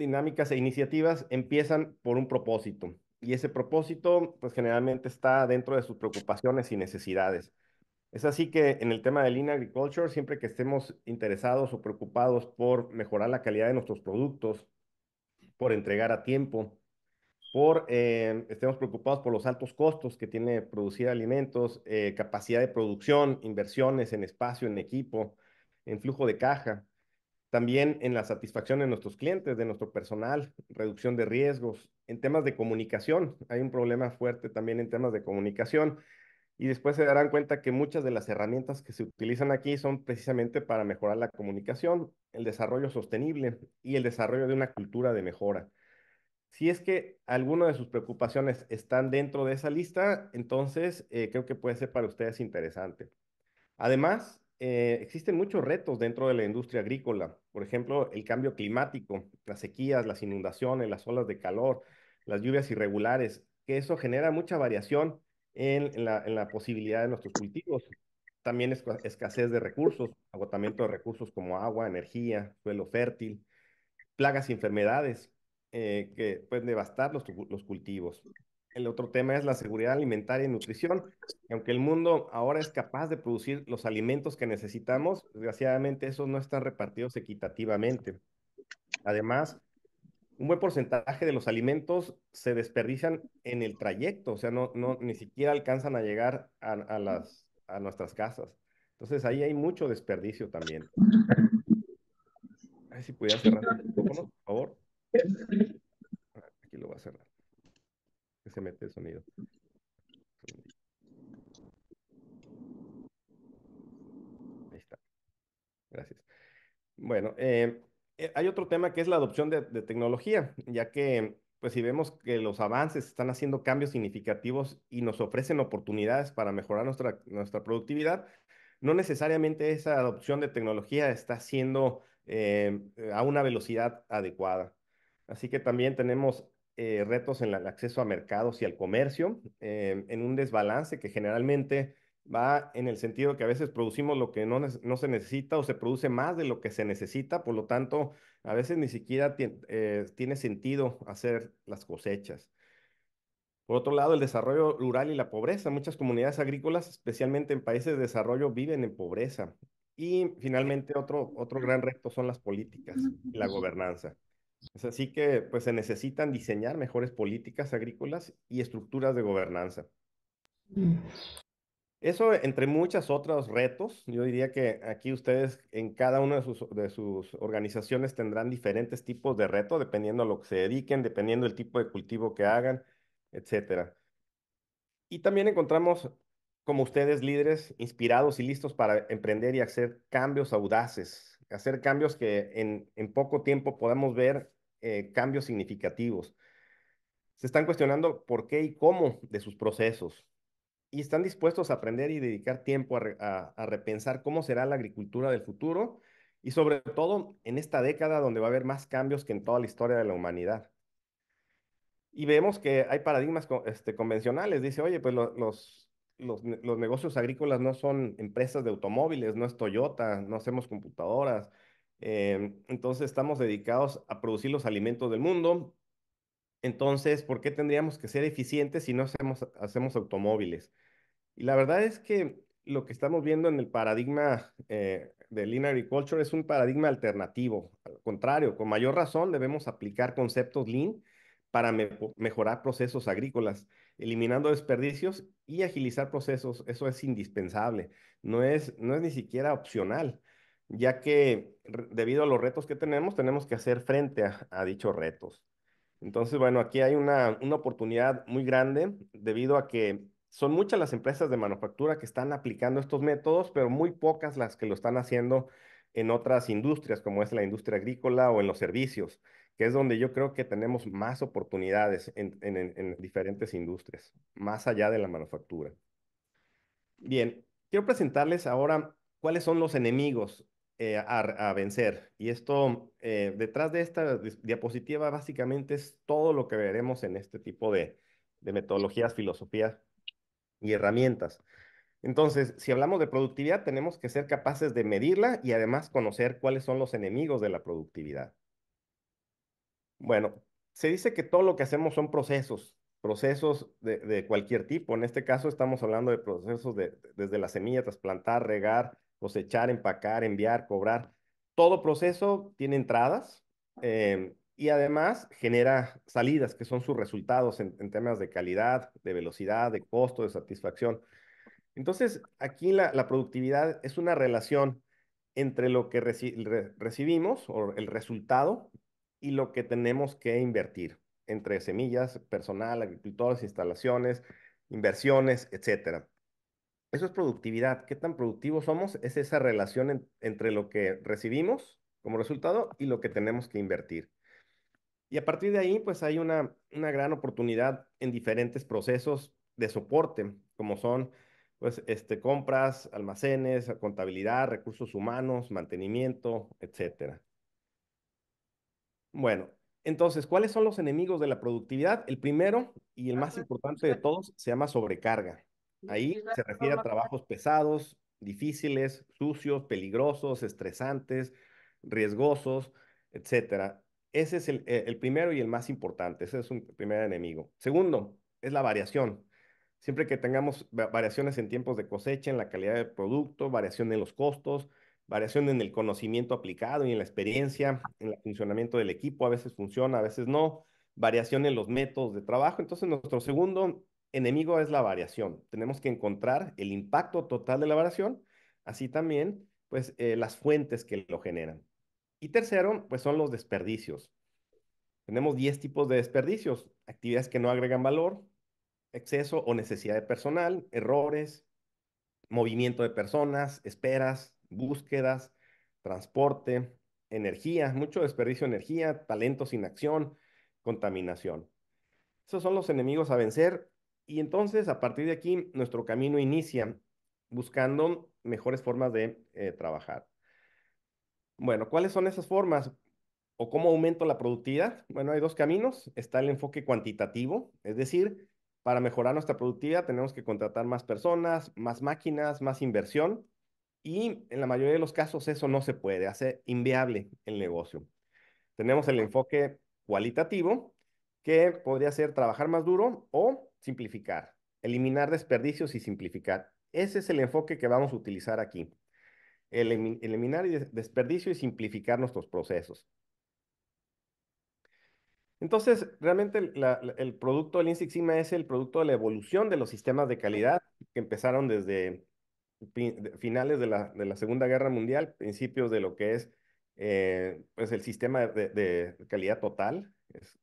dinámicas e iniciativas empiezan por un propósito y ese propósito pues generalmente está dentro de sus preocupaciones y necesidades. Es así que en el tema de Lean Agriculture, siempre que estemos interesados o preocupados por mejorar la calidad de nuestros productos, por entregar a tiempo, por eh, estemos preocupados por los altos costos que tiene producir alimentos, eh, capacidad de producción, inversiones en espacio, en equipo, en flujo de caja, también en la satisfacción de nuestros clientes, de nuestro personal, reducción de riesgos. En temas de comunicación, hay un problema fuerte también en temas de comunicación. Y después se darán cuenta que muchas de las herramientas que se utilizan aquí son precisamente para mejorar la comunicación, el desarrollo sostenible y el desarrollo de una cultura de mejora. Si es que alguna de sus preocupaciones están dentro de esa lista, entonces eh, creo que puede ser para ustedes interesante. Además, eh, existen muchos retos dentro de la industria agrícola. Por ejemplo, el cambio climático, las sequías, las inundaciones, las olas de calor, las lluvias irregulares, que eso genera mucha variación en, la, posibilidad de nuestros cultivos. También escasez de recursos, agotamiento de recursos como agua, energía, suelo fértil, plagas y enfermedades eh, que pueden devastar los cultivos. El otro tema es la seguridad alimentaria y nutrición. aunque el mundo ahora es capaz de producir los alimentos que necesitamos, desgraciadamente esos no están repartidos equitativamente. Además, un buen porcentaje de los alimentos se desperdician en el trayecto, o sea, no, ni siquiera alcanzan a llegar a, las, nuestras casas. Entonces ahí hay mucho desperdicio también. A ver si cerrar por favor. Gracias. Bueno, eh, eh, hay otro tema que es la adopción de, tecnología, ya que pues si vemos que los avances están haciendo cambios significativos y nos ofrecen oportunidades para mejorar nuestra, nuestra productividad, no necesariamente esa adopción de tecnología está siendo eh, a una velocidad adecuada. Así que también tenemos eh, retos en el acceso a mercados y al comercio, eh, en un desbalance que generalmente va en el sentido que a veces producimos lo que no, no, se necesita o se produce más de lo que se necesita, por lo tanto, a veces ni siquiera eh, tiene, sentido hacer las cosechas. Por otro lado, el desarrollo rural y la pobreza. Muchas comunidades agrícolas, especialmente en países de desarrollo, viven en pobreza. Y finalmente, otro, otro gran reto son las políticas y la gobernanza. Es así que pues, se necesitan diseñar mejores políticas agrícolas y estructuras de gobernanza. Mm. Eso, entre muchos otros retos, yo diría que aquí ustedes en cada una de sus, de sus organizaciones tendrán diferentes tipos de retos, dependiendo a lo que se dediquen, dependiendo del tipo de cultivo que hagan, etc. Y también encontramos como ustedes líderes inspirados y listos para emprender y hacer cambios audaces, hacer cambios que en, poco tiempo podamos ver eh, cambios significativos. Se están cuestionando por qué y cómo de sus procesos y están dispuestos a aprender y dedicar tiempo a, repensar cómo será la agricultura del futuro y sobre todo en esta década donde va a haber más cambios que en toda la historia de la humanidad. Y vemos que hay paradigmas este, convencionales. Dice, oye, pues los, los, negocios agrícolas no son empresas de automóviles, no es Toyota, no hacemos computadoras. Eh, entonces estamos dedicados a producir los alimentos del mundo. Entonces, ¿por qué tendríamos que ser eficientes si no hacemos, automóviles? Y la verdad es que lo que estamos viendo en el paradigma eh, de Lean Agriculture es un paradigma alternativo. Al contrario, con mayor razón debemos aplicar conceptos Lean para mejorar procesos agrícolas eliminando desperdicios y agilizar procesos. Eso es indispensable, no es, no ni siquiera opcional, ya que debido a los retos que tenemos, tenemos que hacer frente a, dichos retos. Entonces, bueno, aquí hay una, una oportunidad muy grande debido a que son muchas las empresas de manufactura que están aplicando estos métodos, pero muy pocas las que lo están haciendo en otras industrias, como es la industria agrícola o en los servicios que es donde yo creo que tenemos más oportunidades en, diferentes industrias, más allá de la manufactura. Bien, quiero presentarles ahora cuáles son los enemigos eh, a, vencer. Y esto, eh, detrás de esta diapositiva, básicamente es todo lo que veremos en este tipo de, de metodologías, filosofías y herramientas. Entonces, si hablamos de productividad, tenemos que ser capaces de medirla y además conocer cuáles son los enemigos de la productividad. Bueno, se dice que todo lo que hacemos son procesos, procesos de, cualquier tipo. En este caso estamos hablando de procesos de, desde la semilla, trasplantar, regar, cosechar, empacar, enviar, cobrar. Todo proceso tiene entradas eh, y además genera salidas, que son sus resultados en, temas de calidad, de velocidad, de costo, de satisfacción. Entonces, aquí la, productividad es una relación entre lo que recibimos o el resultado y lo que tenemos que invertir entre semillas, personal, agricultores, instalaciones, inversiones, etcétera. Eso es productividad. ¿Qué tan productivos somos? Es esa relación entre lo que recibimos como resultado y lo que tenemos que invertir. Y a partir de ahí, pues hay una, gran oportunidad en diferentes procesos de soporte, como son pues, este, compras, almacenes, contabilidad, recursos humanos, mantenimiento, etcétera. Bueno, entonces, ¿cuáles son los enemigos de la productividad? El primero y el más importante de todos se llama sobrecarga. Ahí se refiere a trabajos pesados, difíciles, sucios, peligrosos, estresantes, riesgosos, etcétera. Ese es el, eh, el, primero y el más importante. Ese es un primer enemigo. Segundo, es la variación. Siempre que tengamos variaciones en tiempos de cosecha, en la calidad del producto, variación en los costos, variación en el conocimiento aplicado y en la experiencia, en el funcionamiento del equipo, a veces funciona, a veces no, variación en los métodos de trabajo. Entonces, nuestro segundo enemigo es la variación. Tenemos que encontrar el impacto total de la variación, así también, pues, eh, las fuentes que lo generan. Y tercero, pues, son los desperdicios. Tenemos 10 tipos de desperdicios, actividades que no agregan valor, exceso o necesidad de personal, errores, movimiento de personas, esperas, búsquedas, transporte, energía, mucho desperdicio de energía, talento sin acción, contaminación. Esos son los enemigos a vencer y entonces a partir de aquí nuestro camino inicia buscando mejores formas de eh, trabajar. Bueno, ¿cuáles son esas formas? ¿O cómo aumento la productividad? Bueno, hay dos caminos. Está el enfoque cuantitativo, es decir, para mejorar nuestra productividad tenemos que contratar más personas, más máquinas, más inversión. Y en la mayoría de los casos eso no se puede, hace inviable el negocio. Tenemos el enfoque cualitativo, que podría ser trabajar más duro o simplificar, eliminar desperdicios y simplificar. Ese es el enfoque que vamos a utilizar aquí. eliminar desperdicio y simplificar nuestros procesos. Entonces, realmente el producto del InSig Sigma es el producto de la evolución de los sistemas de calidad que empezaron desde finales de la, de la Segunda Guerra Mundial, principios de lo que es eh, pues el sistema de, calidad total,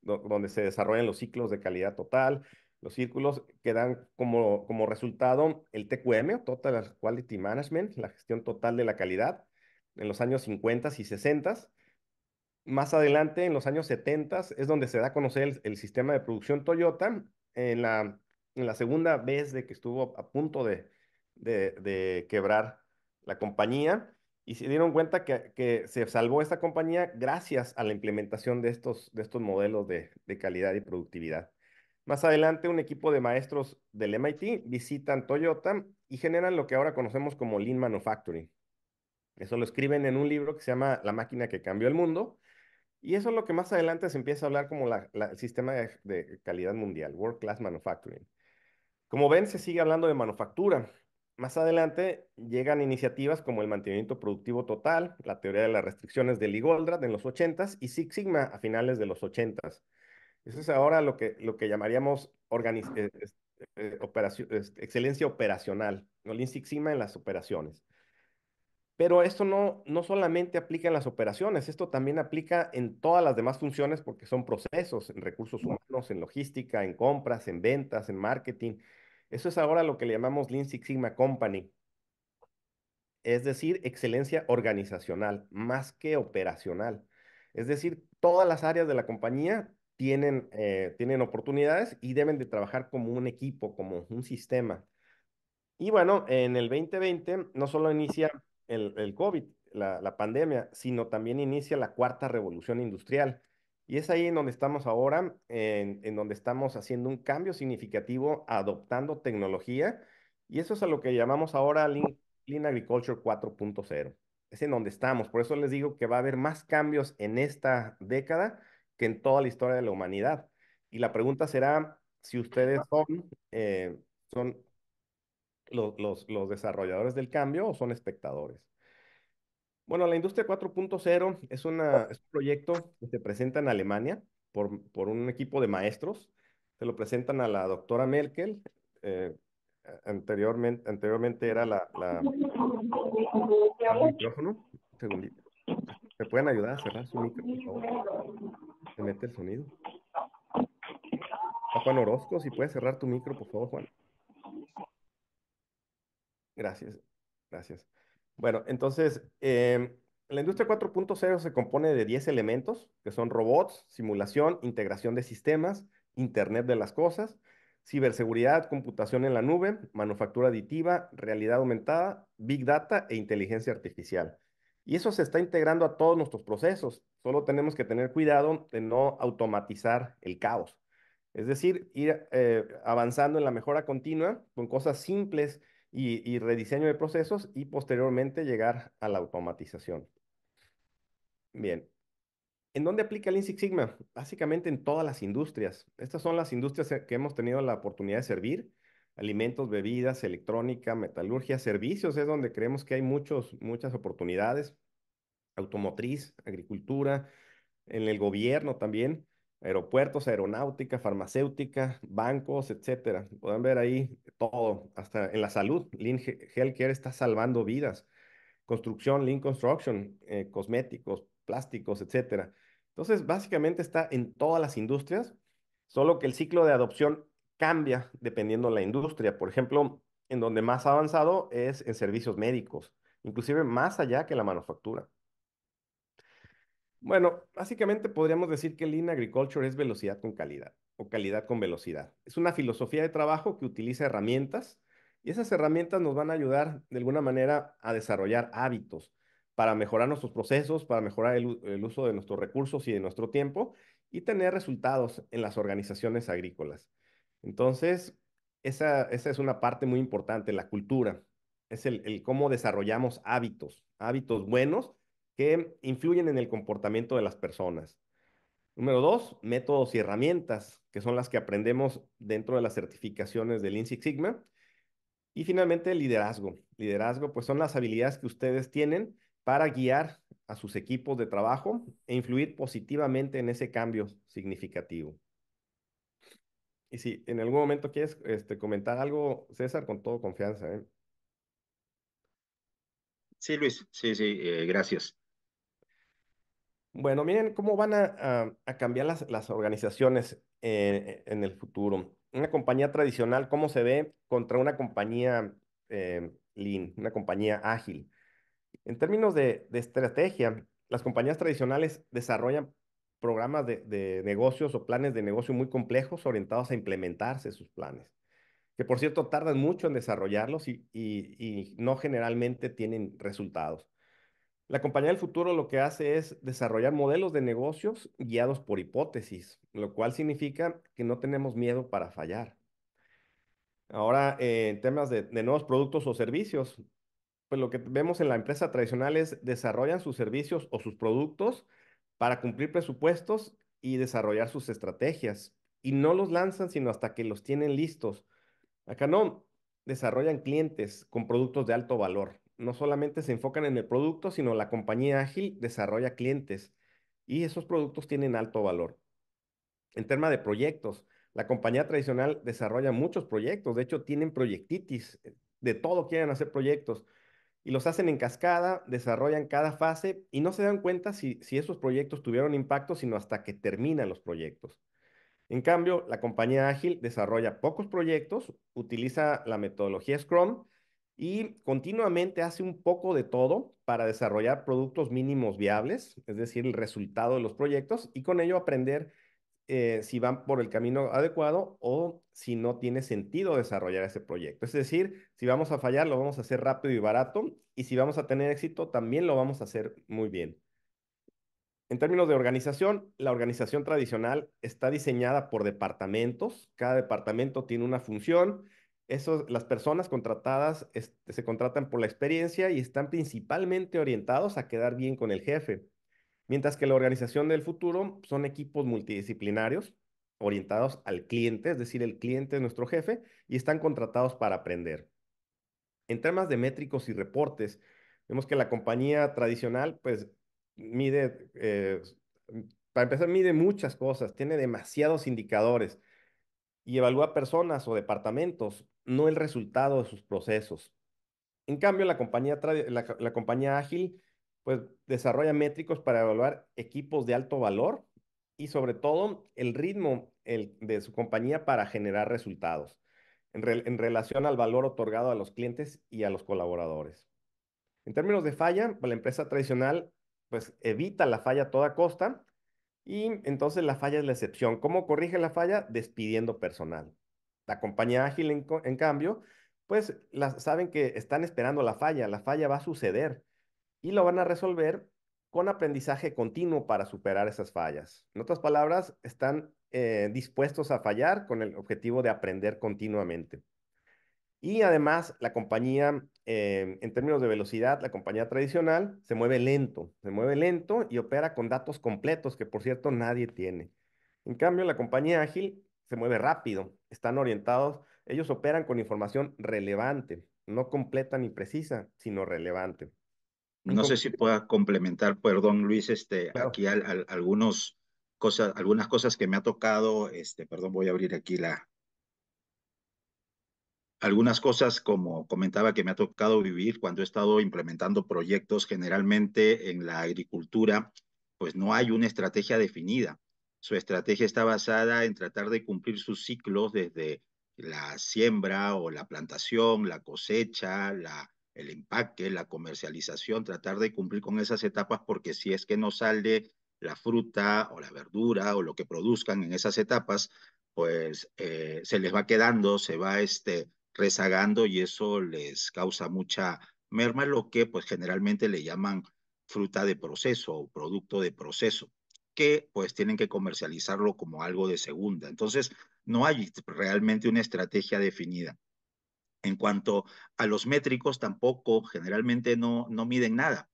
donde se desarrollan los ciclos de calidad total, los círculos que dan como, como resultado el TQM, Total Quality Management, la gestión total de la calidad, en los años 50 y 60. Más adelante, en los años 70, es donde se da a conocer el, el sistema de producción Toyota. En la, en la segunda vez de que estuvo a punto de, de, quebrar la compañía y se dieron cuenta que, se salvó esta compañía gracias a la implementación de estos, de estos modelos de, calidad y productividad. Más adelante, un equipo de maestros del MIT visitan Toyota y generan lo que ahora conocemos como Lean Manufacturing. Eso lo escriben en un libro que se llama La máquina que cambió el mundo. Y eso es lo que más adelante se empieza a hablar como el sistema de calidad mundial, World Class Manufacturing. Como ven, se sigue hablando de manufactura, más adelante llegan iniciativas como el mantenimiento productivo total, la teoría de las restricciones de Ligoldra en los 80s y Six Sigma a finales de los 80s. Eso es ahora lo que, lo que llamaríamos eh, eh, excelencia operacional, ¿no? Lean Six Sigma en las operaciones. Pero esto no, no solamente aplica en las operaciones, esto también aplica en todas las demás funciones porque son procesos, en recursos humanos, en logística, en compras, en ventas, en marketing, eso es ahora lo que le llamamos Lean Six Sigma Company. Es decir, excelencia organizacional más que operacional. Es decir, todas las áreas de la compañía tienen, eh, tienen oportunidades y deben de trabajar como un equipo, como un sistema. Y bueno, en el 2020 no solo inicia el, el COVID, la pandemia, sino también inicia la cuarta revolución industrial y es ahí en donde estamos ahora, en, donde estamos haciendo un cambio significativo, adoptando tecnología, y eso es a lo que llamamos ahora Lean, Agriculture 4.0. Es en donde estamos, por eso les digo que va a haber más cambios en esta década que en toda la historia de la humanidad. Y la pregunta será si ustedes son, eh, son los, los desarrolladores del cambio o son espectadores. Bueno, la industria 4.0 es, es un proyecto que se presenta en Alemania por, un equipo de maestros. Se lo presentan a la doctora Merkel. Eh, anteriormente, era la... micrófono. ¿Me pueden ayudar a cerrar su micro, por favor? Se mete el sonido. Ah, Juan Orozco, si puedes cerrar tu micro, por favor, Juan. Gracias, gracias. Bueno, entonces, em, la industria 4.0 se compone de 10 elementos, que son robots, simulación, integración de sistemas, Internet de las Cosas, ciberseguridad, computación en la nube, manufactura aditiva, realidad aumentada, big data e inteligencia artificial. Y eso se está integrando a todos nuestros procesos. Solo tenemos que tener cuidado de no automatizar el caos. Es decir, ir eh, avanzando en la mejora continua con cosas simples y, rediseño de procesos y posteriormente llegar a la automatización. Bien, ¿En dónde aplica Lean Six Sigma? Básicamente en todas las industrias. Estas son las industrias que hemos tenido la oportunidad de servir. Alimentos, bebidas, electrónica, metalurgia, servicios es donde creemos que hay muchos, muchas oportunidades. Automotriz, agricultura, en el gobierno también aeropuertos, aeronáutica, farmacéutica, bancos, etcétera. Pueden ver ahí todo, hasta en la salud. Lean Healthcare está salvando vidas. Construcción, Lean Construction, eh, cosméticos, plásticos, etcétera. Entonces, básicamente está en todas las industrias, solo que el ciclo de adopción cambia dependiendo la industria. Por ejemplo, en donde más avanzado es en servicios médicos, inclusive más allá que la manufactura. Bueno, básicamente podríamos decir que Lean Agriculture es velocidad con calidad o calidad con velocidad. Es una filosofía de trabajo que utiliza herramientas y esas herramientas nos van a ayudar de alguna manera a desarrollar hábitos para mejorar nuestros procesos, para mejorar el, uso de nuestros recursos y de nuestro tiempo y tener resultados en las organizaciones agrícolas. Entonces, esa, es una parte muy importante, la cultura, es el cómo desarrollamos hábitos, hábitos buenos que influyen en el comportamiento de las personas. Número dos, métodos y herramientas, que son las que aprendemos dentro de las certificaciones del Lean Sigma. Y finalmente, liderazgo. Liderazgo, pues son las habilidades que ustedes tienen para guiar a sus equipos de trabajo e influir positivamente en ese cambio significativo. Y si en algún momento quieres este, comentar algo, César, con todo confianza. ¿eh? Sí, Luis, sí, sí, eh, gracias. Bueno, miren cómo van a, cambiar las, organizaciones eh, en el futuro. Una compañía tradicional, ¿cómo se ve contra una compañía eh, lean, una compañía ágil? En términos de, estrategia, las compañías tradicionales desarrollan programas de, negocios o planes de negocio muy complejos orientados a implementarse sus planes, que por cierto tardan mucho en desarrollarlos y no generalmente tienen resultados. La compañía del futuro lo que hace es desarrollar modelos de negocios guiados por hipótesis, lo cual significa que no tenemos miedo para fallar. Ahora, eh, en temas de, de, nuevos productos o servicios, pues lo que vemos en la empresa tradicional es desarrollan sus servicios o sus productos para cumplir presupuestos y desarrollar sus estrategias. Y no los lanzan sino hasta que los tienen listos. Acá no, desarrollan clientes con productos de alto valor, no solamente se enfocan en el producto, sino la compañía ágil desarrolla clientes y esos productos tienen alto valor. En tema de proyectos, la compañía tradicional desarrolla muchos proyectos, de hecho tienen proyectitis, eh, de todo quieren hacer proyectos y los hacen en cascada, desarrollan cada fase y no se dan cuenta si, si esos proyectos tuvieron impacto, sino hasta que terminan los proyectos. En cambio, la compañía ágil desarrolla pocos proyectos, utiliza la metodología Scrum, y continuamente hace un poco de todo para desarrollar productos mínimos viables, es decir, el resultado de los proyectos y con ello aprender eh, si van por el camino adecuado o si no tiene sentido desarrollar ese proyecto. Es decir, si vamos a fallar, lo vamos a hacer rápido y barato y si vamos a tener éxito, también lo vamos a hacer muy bien. En términos de organización, la organización tradicional está diseñada por departamentos. Cada departamento tiene una función las personas contratadas este, se contratan por la experiencia y están principalmente orientados a quedar bien con el jefe, mientras que la organización del futuro son equipos multidisciplinarios orientados al cliente, es decir, el cliente es nuestro jefe y están contratados para aprender. En temas de métricos y reportes, vemos que la compañía tradicional pues mide, eh, para empezar, mide muchas cosas, tiene demasiados indicadores y evalúa personas o departamentos no el resultado de sus procesos. En cambio, la compañía, la, compañía ágil pues, desarrolla métricos para evaluar equipos de alto valor y sobre todo el ritmo de su compañía para generar resultados en, relación al valor otorgado a los clientes y a los colaboradores. En términos de falla, pues, la empresa tradicional pues evita la falla a toda costa y entonces la falla es la excepción. ¿Cómo corrige la falla? Despidiendo personal. La compañía ágil, en, cambio, pues las, saben que están esperando la falla, la falla va a suceder y lo van a resolver con aprendizaje continuo para superar esas fallas. En otras palabras, están eh, dispuestos a fallar con el objetivo de aprender continuamente. Y además, la compañía, eh, en términos de velocidad, la compañía tradicional se mueve lento, se mueve lento y opera con datos completos que, por cierto, nadie tiene. En cambio, la compañía ágil se mueve rápido, están orientados, ellos operan con información relevante, no completa ni precisa, sino relevante. No sé si pueda complementar, perdón Luis, este, aquí algunos cosas, algunas cosas que me ha tocado, este, perdón, voy a abrir aquí la, algunas cosas, como comentaba, que me ha tocado vivir cuando he estado implementando proyectos, generalmente en la agricultura, pues no hay una estrategia definida. Su estrategia está basada en tratar de cumplir sus ciclos desde la siembra o la plantación, la cosecha, el empaque, la comercialización, tratar de cumplir con esas etapas porque si es que no sale la fruta o la verdura o lo que produzcan en esas etapas, pues eh, se les va quedando, se va este, rezagando y eso les causa mucha merma, lo que pues generalmente le llaman fruta de proceso o producto de proceso que pues tienen que comercializarlo como algo de segunda. Entonces, no hay realmente una estrategia definida. En cuanto a los métricos, tampoco generalmente no, no miden nada.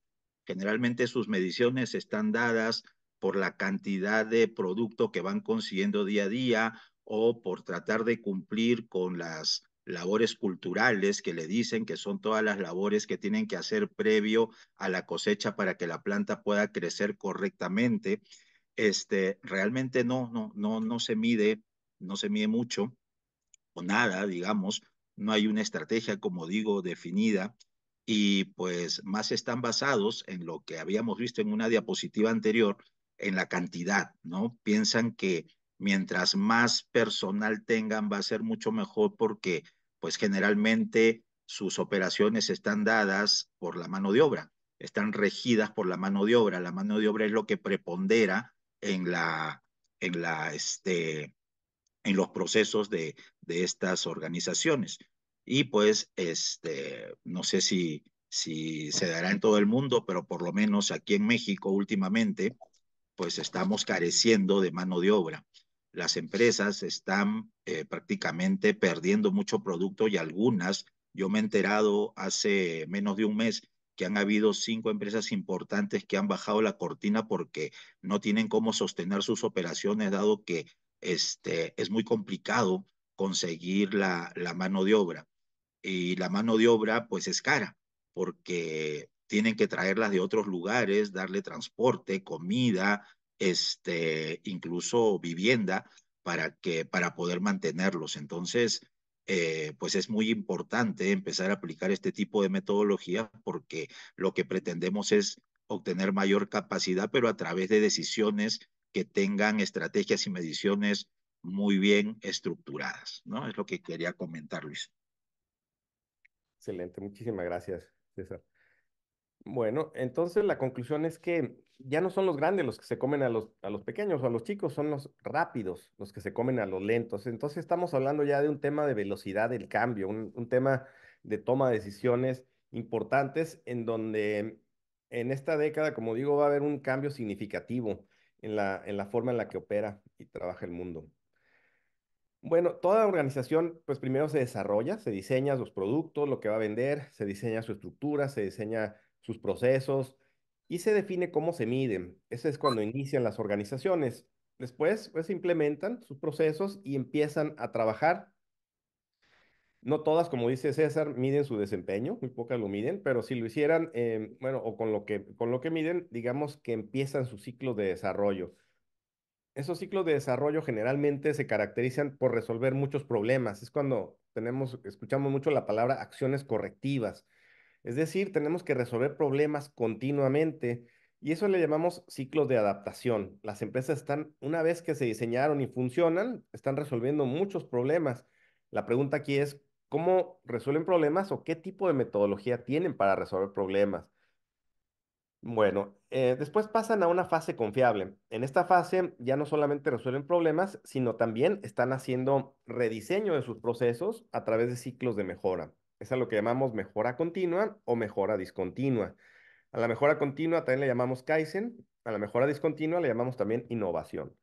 Generalmente sus mediciones están dadas por la cantidad de producto que van consiguiendo día a día o por tratar de cumplir con las labores culturales que le dicen que son todas las labores que tienen que hacer previo a la cosecha para que la planta pueda crecer correctamente este, realmente no, no, no, no se mide, no se mide mucho o nada, digamos, no hay una estrategia, como digo, definida y pues más están basados en lo que habíamos visto en una diapositiva anterior, en la cantidad, ¿no? Piensan que mientras más personal tengan va a ser mucho mejor porque pues generalmente sus operaciones están dadas por la mano de obra, están regidas por la mano de obra, la mano de obra es lo que prepondera en la, en la, este, en los procesos de, de estas organizaciones. Y pues, este, no sé si, si se dará en todo el mundo, pero por lo menos aquí en México últimamente, pues estamos careciendo de mano de obra. Las empresas están eh, prácticamente perdiendo mucho producto y algunas, yo me he enterado hace menos de un mes que han habido cinco empresas importantes que han bajado la cortina porque no tienen cómo sostener sus operaciones, dado que este, es muy complicado conseguir la, la mano de obra. Y la mano de obra, pues, es cara, porque tienen que traerlas de otros lugares, darle transporte, comida, este, incluso vivienda, para, que, para poder mantenerlos. Entonces, eh, pues es muy importante empezar a aplicar este tipo de metodología porque lo que pretendemos es obtener mayor capacidad, pero a través de decisiones que tengan estrategias y mediciones muy bien estructuradas, ¿no? Es lo que quería comentar, Luis. Excelente, muchísimas gracias, César. Bueno, entonces la conclusión es que ya no son los grandes los que se comen a los, pequeños o a los chicos, son los rápidos los que se comen a los lentos. Entonces estamos hablando ya de un tema de velocidad del cambio, un, tema de toma de decisiones importantes en donde en esta década, como digo, va a haber un cambio significativo en la, en la forma en la que opera y trabaja el mundo. Bueno, toda organización, pues primero se desarrolla, se diseña sus productos, lo que va a vender, se diseña su estructura, se diseña sus procesos y se define cómo se miden. Ese es cuando inician las organizaciones. Después, pues implementan sus procesos y empiezan a trabajar. No todas, como dice César, miden su desempeño, muy pocas lo miden, pero si lo hicieran, eh, bueno, o con lo, que, con lo que miden, digamos que empiezan su ciclo de desarrollo. Esos ciclos de desarrollo generalmente se caracterizan por resolver muchos problemas. Es cuando tenemos, escuchamos mucho la palabra acciones correctivas. Es decir, tenemos que resolver problemas continuamente y eso le llamamos ciclos de adaptación. Las empresas están, una vez que se diseñaron y funcionan, están resolviendo muchos problemas. La pregunta aquí es, ¿cómo resuelven problemas o qué tipo de metodología tienen para resolver problemas? Bueno, eh, después pasan a una fase confiable. En esta fase ya no solamente resuelven problemas, sino también están haciendo rediseño de sus procesos a través de ciclos de mejora. Es lo que llamamos mejora continua o mejora discontinua. A la mejora continua también le llamamos Kaizen, a la mejora discontinua le llamamos también innovación.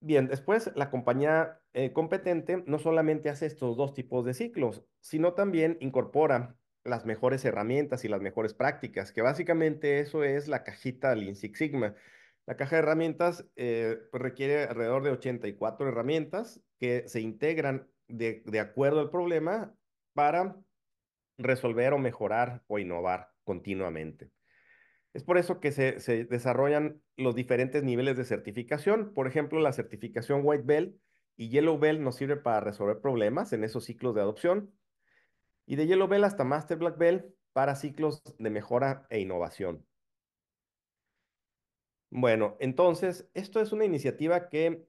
Bien, después la compañía eh, competente no solamente hace estos dos tipos de ciclos, sino también incorpora las mejores herramientas y las mejores prácticas, que básicamente eso es la cajita del Lean Six Sigma. La caja de herramientas eh, pues, requiere alrededor de 84 herramientas que se integran de, de acuerdo al problema para resolver o mejorar o innovar continuamente. Es por eso que se, desarrollan los diferentes niveles de certificación. Por ejemplo, la certificación White Belt y Yellow Belt nos sirve para resolver problemas en esos ciclos de adopción. Y de Yellow Belt hasta Master Black Belt para ciclos de mejora e innovación. Bueno, entonces, esto es una iniciativa que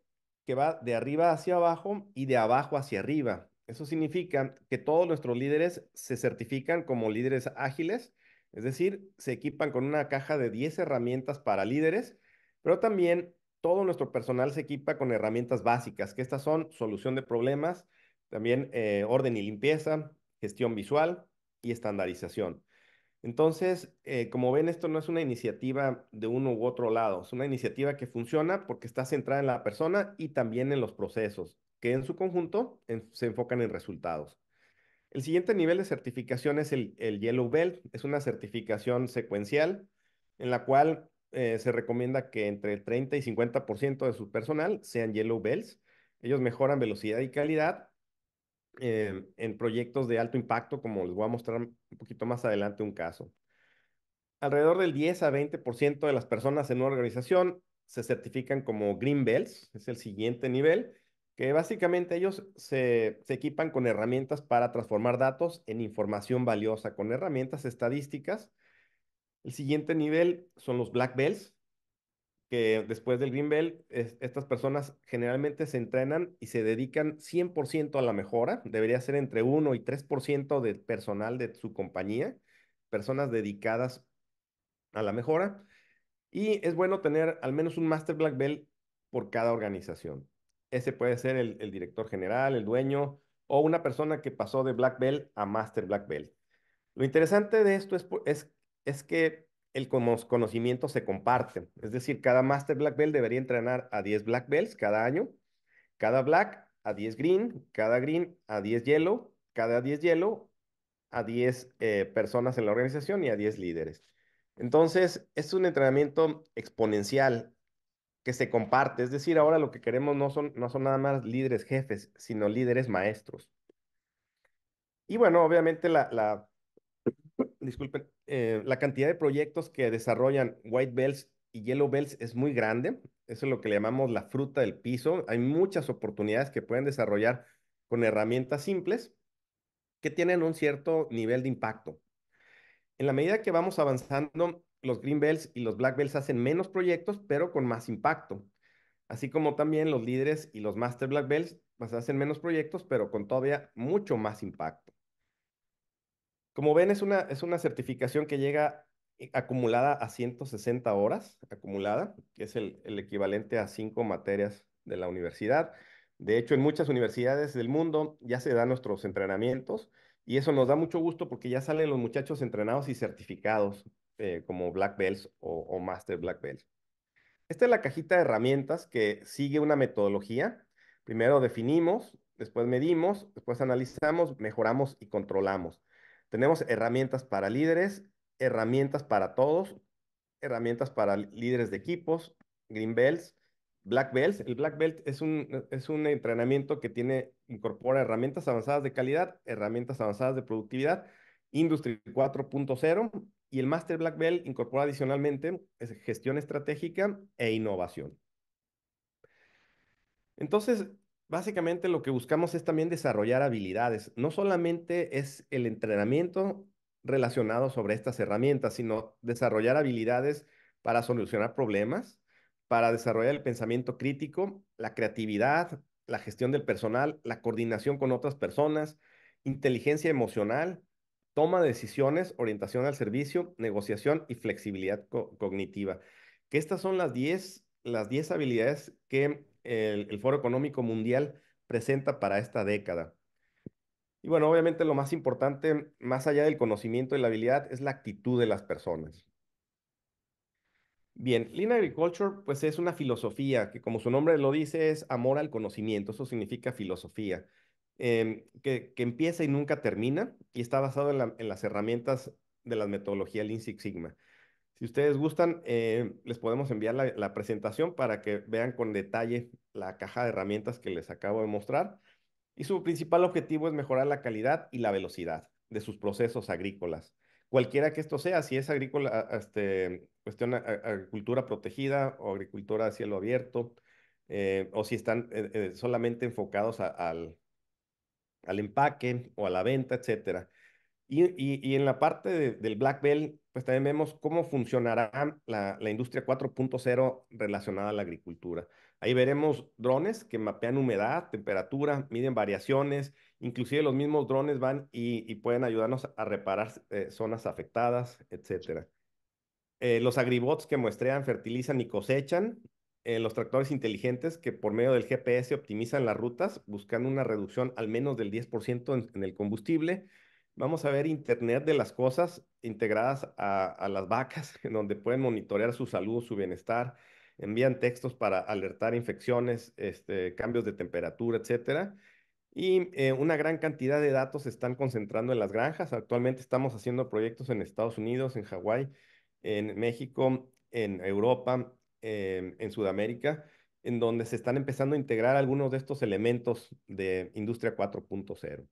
va de arriba hacia abajo y de abajo hacia arriba. Eso significa que todos nuestros líderes se certifican como líderes ágiles, es decir, se equipan con una caja de 10 herramientas para líderes, pero también todo nuestro personal se equipa con herramientas básicas, que estas son solución de problemas, también eh, orden y limpieza, gestión visual y estandarización. Entonces, eh, como ven, esto no es una iniciativa de uno u otro lado, es una iniciativa que funciona porque está centrada en la persona y también en los procesos que en su conjunto se enfocan en resultados. El siguiente nivel de certificación es el, Yellow Belt, es una certificación secuencial en la cual eh, se recomienda que entre el 30 y 50% de su personal sean Yellow Belts. Ellos mejoran velocidad y calidad eh, en proyectos de alto impacto, como les voy a mostrar un poquito más adelante un caso. Alrededor del 10 a 20% de las personas en una organización se certifican como Green Belts, es el siguiente nivel, que básicamente ellos se, equipan con herramientas para transformar datos en información valiosa, con herramientas estadísticas. El siguiente nivel son los Black Belts, que después del Green Bell, estas personas generalmente se entrenan y se dedican 100% a la mejora. Debería ser entre 1 y 3% del personal de su compañía, personas dedicadas a la mejora. Y es bueno tener al menos un Master Black Belt por cada organización. Ese puede ser el, director general, el dueño o una persona que pasó de Black Belt a Master Black Belt. Lo interesante de esto es, es, que el conocimiento se comparte. Es decir, cada Master Black Belt debería entrenar a 10 Black Belts cada año, cada Black a 10 Green, cada Green a 10 Yellow, cada 10 Yellow a 10 eh, personas en la organización y a 10 líderes. Entonces, es un entrenamiento exponencial que se comparte. Es decir, ahora lo que queremos no son, no son nada más líderes jefes, sino líderes maestros. Y bueno, obviamente la, la eh, la cantidad de proyectos que desarrollan White Belts y Yellow Belts es muy grande. Eso es lo que le llamamos la fruta del piso. Hay muchas oportunidades que pueden desarrollar con herramientas simples que tienen un cierto nivel de impacto. En la medida que vamos avanzando, los Green Bells y los Black Belts hacen menos proyectos, pero con más impacto. Así como también los líderes y los Master Black Belts pues, hacen menos proyectos, pero con todavía mucho más impacto. Como ven, es una, es una certificación que llega eh, acumulada a 160 horas, acumulada, que es el, el equivalente a cinco materias de la universidad. De hecho, en muchas universidades del mundo ya se dan nuestros entrenamientos y eso nos da mucho gusto porque ya salen los muchachos entrenados y certificados eh, como Black Belts o, Master Black Belts. Esta es la cajita de herramientas que sigue una metodología. Primero definimos, después medimos, después analizamos, mejoramos y controlamos. Tenemos herramientas para líderes, herramientas para todos, herramientas para líderes de equipos, Green Belts, Black Belts. El Black Belt es un, es un entrenamiento que tiene, incorpora herramientas avanzadas de calidad, herramientas avanzadas de productividad, Industry 4.0 y el Master Black Belt incorpora adicionalmente gestión estratégica e innovación. Entonces, básicamente lo que buscamos es también desarrollar habilidades. No solamente es el entrenamiento relacionado sobre estas herramientas, sino desarrollar habilidades para solucionar problemas, para desarrollar el pensamiento crítico, la creatividad, la gestión del personal, la coordinación con otras personas, inteligencia emocional, toma decisiones, orientación al servicio, negociación y flexibilidad cognitiva. Que estas son las 10 las habilidades que el, Foro Económico Mundial presenta para esta década. Y bueno, obviamente lo más importante, más allá del conocimiento y la habilidad, es la actitud de las personas. Bien, Lean Agriculture pues es una filosofía que como su nombre lo dice es amor al conocimiento, eso significa filosofía. Em, que, empieza y nunca termina y está basado en, las herramientas de la metodología Lean Six Sigma. Si ustedes gustan, eh, les podemos enviar la, presentación para que vean con detalle la caja de herramientas que les acabo de mostrar. Y su principal objetivo es mejorar la calidad y la velocidad de sus procesos agrícolas. Cualquiera que esto sea, si es agrícola, este, cuestión agricultura protegida o agricultura de cielo abierto, eh, o si están eh, solamente enfocados al, al empaque o a la venta, etcétera. Y, en la parte del Black Belt, pues también vemos cómo funcionará la, industria 4.0 relacionada a la agricultura. Ahí veremos drones que mapean humedad, temperatura, miden variaciones, inclusive los mismos drones van y, pueden ayudarnos a reparar eh, zonas afectadas, etcétera. Eh, los agribots que muestrean, fertilizan y cosechan, eh, los tractores inteligentes que por medio del GPS optimizan las rutas, buscando una reducción al menos del 10% en, el combustible. Vamos a ver Internet de las cosas integradas a, las vacas, en donde pueden monitorear su salud, su bienestar, envían textos para alertar infecciones, este, cambios de temperatura, etc. Y eh, una gran cantidad de datos se están concentrando en las granjas. Actualmente estamos haciendo proyectos en Estados Unidos, en Hawái, en México, en Europa, Em, en Sudamérica, en donde se están empezando a integrar algunos de estos elementos de Industria 4.0.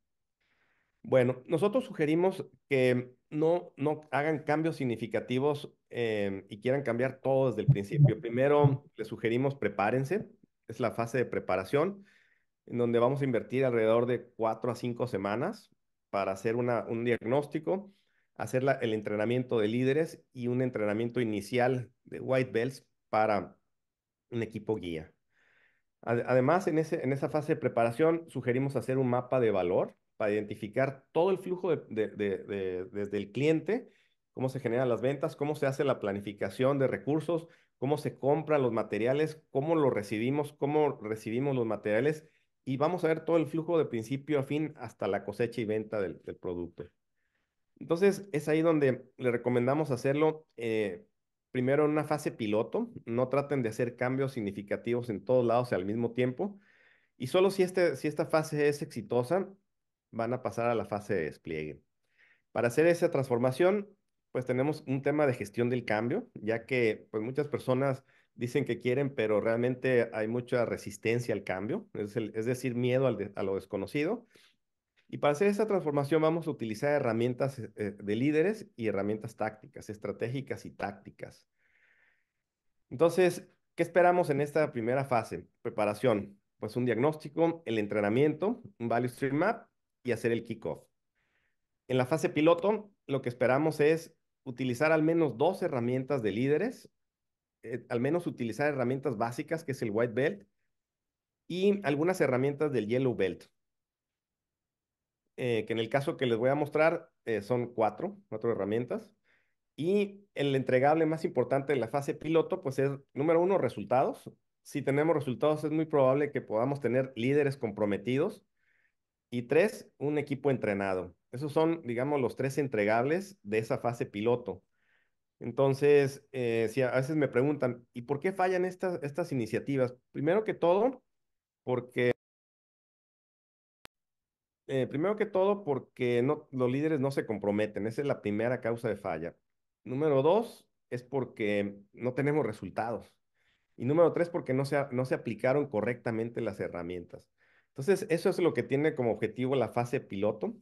Bueno, nosotros sugerimos que no, no hagan cambios significativos em, y quieran cambiar todo desde el principio. Primero, les sugerimos prepárense, es la fase de preparación, en donde vamos a invertir alrededor de cuatro a cinco semanas para hacer un diagnóstico, hacer el entrenamiento de líderes y un entrenamiento inicial de white belts para un equipo guía. Además, en, esa fase de preparación sugerimos hacer un mapa de valor para identificar todo el flujo desde el cliente, cómo se generan las ventas, cómo se hace la planificación de recursos, cómo se compran los materiales, cómo los recibimos, cómo recibimos los materiales y vamos a ver todo el flujo de principio a fin hasta la cosecha y venta del, producto. Entonces, es ahí donde le recomendamos hacerlo eh, primero en una fase piloto, no traten de hacer cambios significativos en todos lados al mismo tiempo, y solo si, este, si esta fase es exitosa, van a pasar a la fase de despliegue. Para hacer esa transformación, pues tenemos un tema de gestión del cambio, ya que pues muchas personas dicen que quieren, pero realmente hay mucha resistencia al cambio, es, decir, miedo a lo desconocido. Y para hacer esa transformación vamos a utilizar herramientas eh, eh, de líderes y herramientas tácticas, estratégicas y tácticas. Entonces, ¿qué esperamos en esta primera fase? Preparación, pues un diagnóstico, el entrenamiento, un value stream map y hacer el kickoff. En la fase piloto, lo que esperamos es utilizar al menos dos herramientas de líderes, eh, al menos utilizar herramientas básicas, que es el white belt, y algunas herramientas del yellow belt, eh, que en el caso que les voy a mostrar eh, son cuatro, cuatro herramientas. Y el entregable más importante en la fase piloto, pues es, número uno, resultados. Si tenemos resultados, es muy probable que podamos tener líderes comprometidos. Y tres, un equipo entrenado. Esos son, digamos, los tres entregables de esa fase piloto. Entonces, eh, si a veces me preguntan, ¿y por qué fallan estas, estas iniciativas? Primero que todo, porque eh, primero que todo, porque los líderes no se comprometen. Esa es la primera causa de falla. Número dos, es porque no tenemos resultados. Y número tres, porque no se, no se aplicaron correctamente las herramientas. Entonces, eso es lo que tiene como objetivo la fase piloto.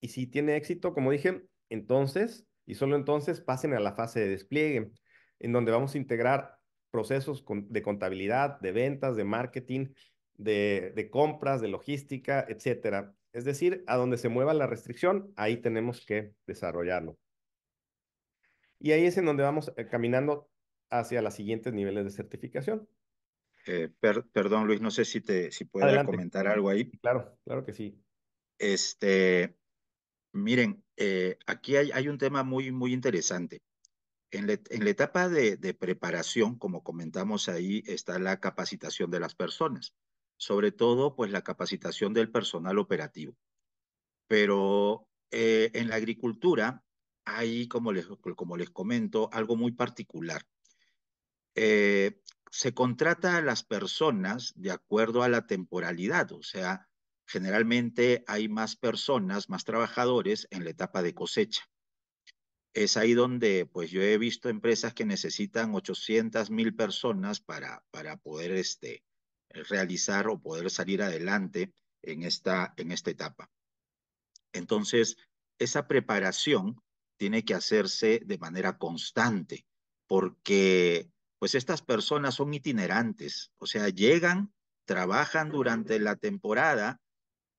Y si tiene éxito, como dije, entonces, y solo entonces, pasen a la fase de despliegue, en donde vamos a integrar procesos de contabilidad, de ventas, de marketing, de, de compras, de logística, etcétera. Es decir, a donde se mueva la restricción, ahí tenemos que desarrollarlo. Y ahí es en donde vamos eh, caminando hacia los siguientes niveles de certificación. Eh, perdón, Luis, no sé si te si puedo comentar algo ahí. Claro, claro que sí. Este, miren, eh, aquí hay, un tema muy, muy interesante. En, la etapa de, preparación, como comentamos ahí, está la capacitación de las personas sobre todo pues la capacitación del personal operativo. Pero eh, en la agricultura hay, como les, como les comento, algo muy particular. Eh, se contrata a las personas de acuerdo a la temporalidad, o sea, generalmente hay más personas, más trabajadores en la etapa de cosecha. Es ahí donde pues yo he visto empresas que necesitan 800.000 mil personas para, para poder este, eh, realizar o poder salir adelante en esta, en esta etapa. Entonces, esa preparación tiene que hacerse de manera constante, porque pues estas personas son itinerantes, o sea, llegan, trabajan durante la temporada,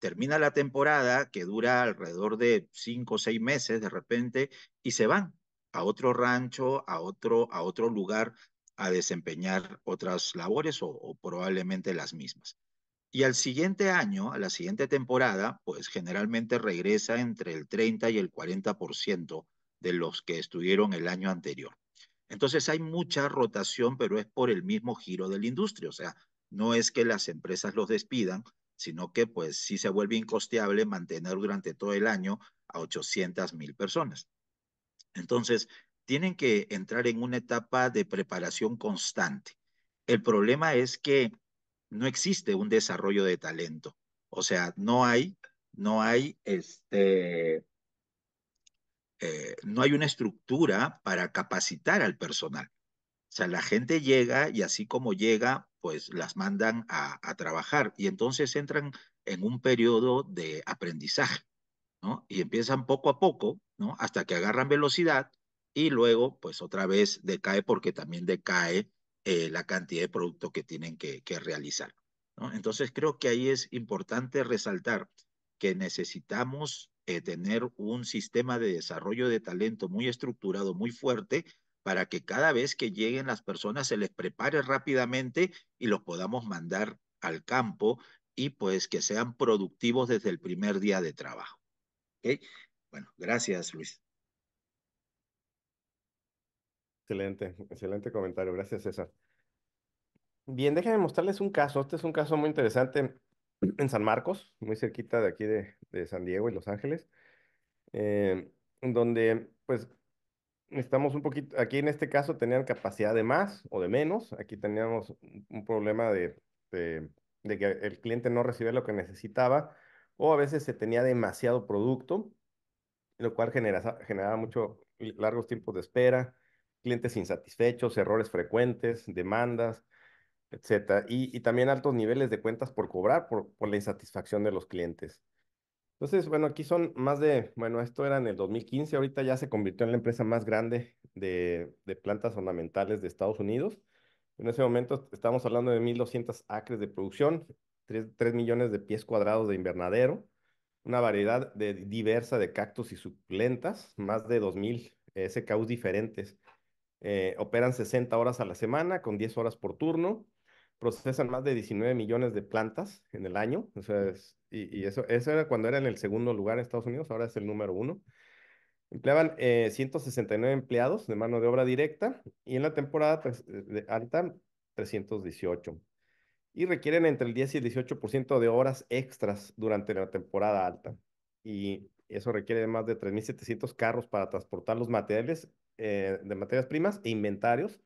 termina la temporada que dura alrededor de cinco o seis meses de repente y se van a otro rancho, a otro, a otro lugar a desempeñar otras labores o, probablemente las mismas. Y al siguiente año, a la siguiente temporada, pues generalmente regresa entre el 30 y el 40% de los que estuvieron el año anterior. Entonces hay mucha rotación, pero es por el mismo giro de la industria. O sea, no es que las empresas los despidan, sino que pues si se vuelve incosteable mantener durante todo el año a 800 mil personas. Entonces, tienen que entrar en una etapa de preparación constante. El problema es que no existe un desarrollo de talento. O sea, no hay, no hay este, eh, no hay una estructura para capacitar al personal. O sea, la gente llega y así como llega, pues las mandan a, a trabajar y entonces entran en un periodo de aprendizaje, ¿no? Y empiezan poco a poco, ¿no? Hasta que agarran velocidad y luego pues otra vez decae porque también decae eh, la cantidad de producto que tienen que, realizar. ¿no? Entonces creo que ahí es importante resaltar que necesitamos eh, tener un sistema de desarrollo de talento muy estructurado, muy fuerte, para que cada vez que lleguen las personas se les prepare rápidamente y los podamos mandar al campo y pues que sean productivos desde el primer día de trabajo. Bueno, gracias Luis. Excelente, excelente comentario. Gracias, César. Bien, déjenme mostrarles un caso. Este es un caso muy interesante en San Marcos, muy cerquita de aquí de, de San Diego y Los Ángeles, eh, donde pues estamos un poquito, aquí en este caso tenían capacidad de más o de menos, aquí teníamos un problema de, de, que el cliente no recibía lo que necesitaba o a veces se tenía demasiado producto, lo cual genera, generaba mucho largos tiempos de espera clientes insatisfechos, errores frecuentes, demandas, etcétera, y, también altos niveles de cuentas por cobrar por, la insatisfacción de los clientes. Entonces, bueno, aquí son más de, bueno, esto era en el 2015, ahorita ya se convirtió en la empresa más grande de, plantas ornamentales de Estados Unidos. En ese momento estamos hablando de 1.200 acres de producción, 3, millones de pies cuadrados de invernadero, una variedad de, diversa de cactus y suculentas, más de 2.000 SKUs diferentes eh, operan 60 horas a la semana con 10 horas por turno, procesan más de 19 millones de plantas en el año, o y, eso, eso era cuando era en el segundo lugar en Estados Unidos, ahora es el número uno. Empleaban 169 eh, empleados de mano de obra directa y en la temporada pues, eh, alta 318. Y requieren entre el 10 y el 18% de horas extras durante la temporada alta. Y eso requiere más de 3.700 carros para transportar los materiales eh, de materias primas e inventarios,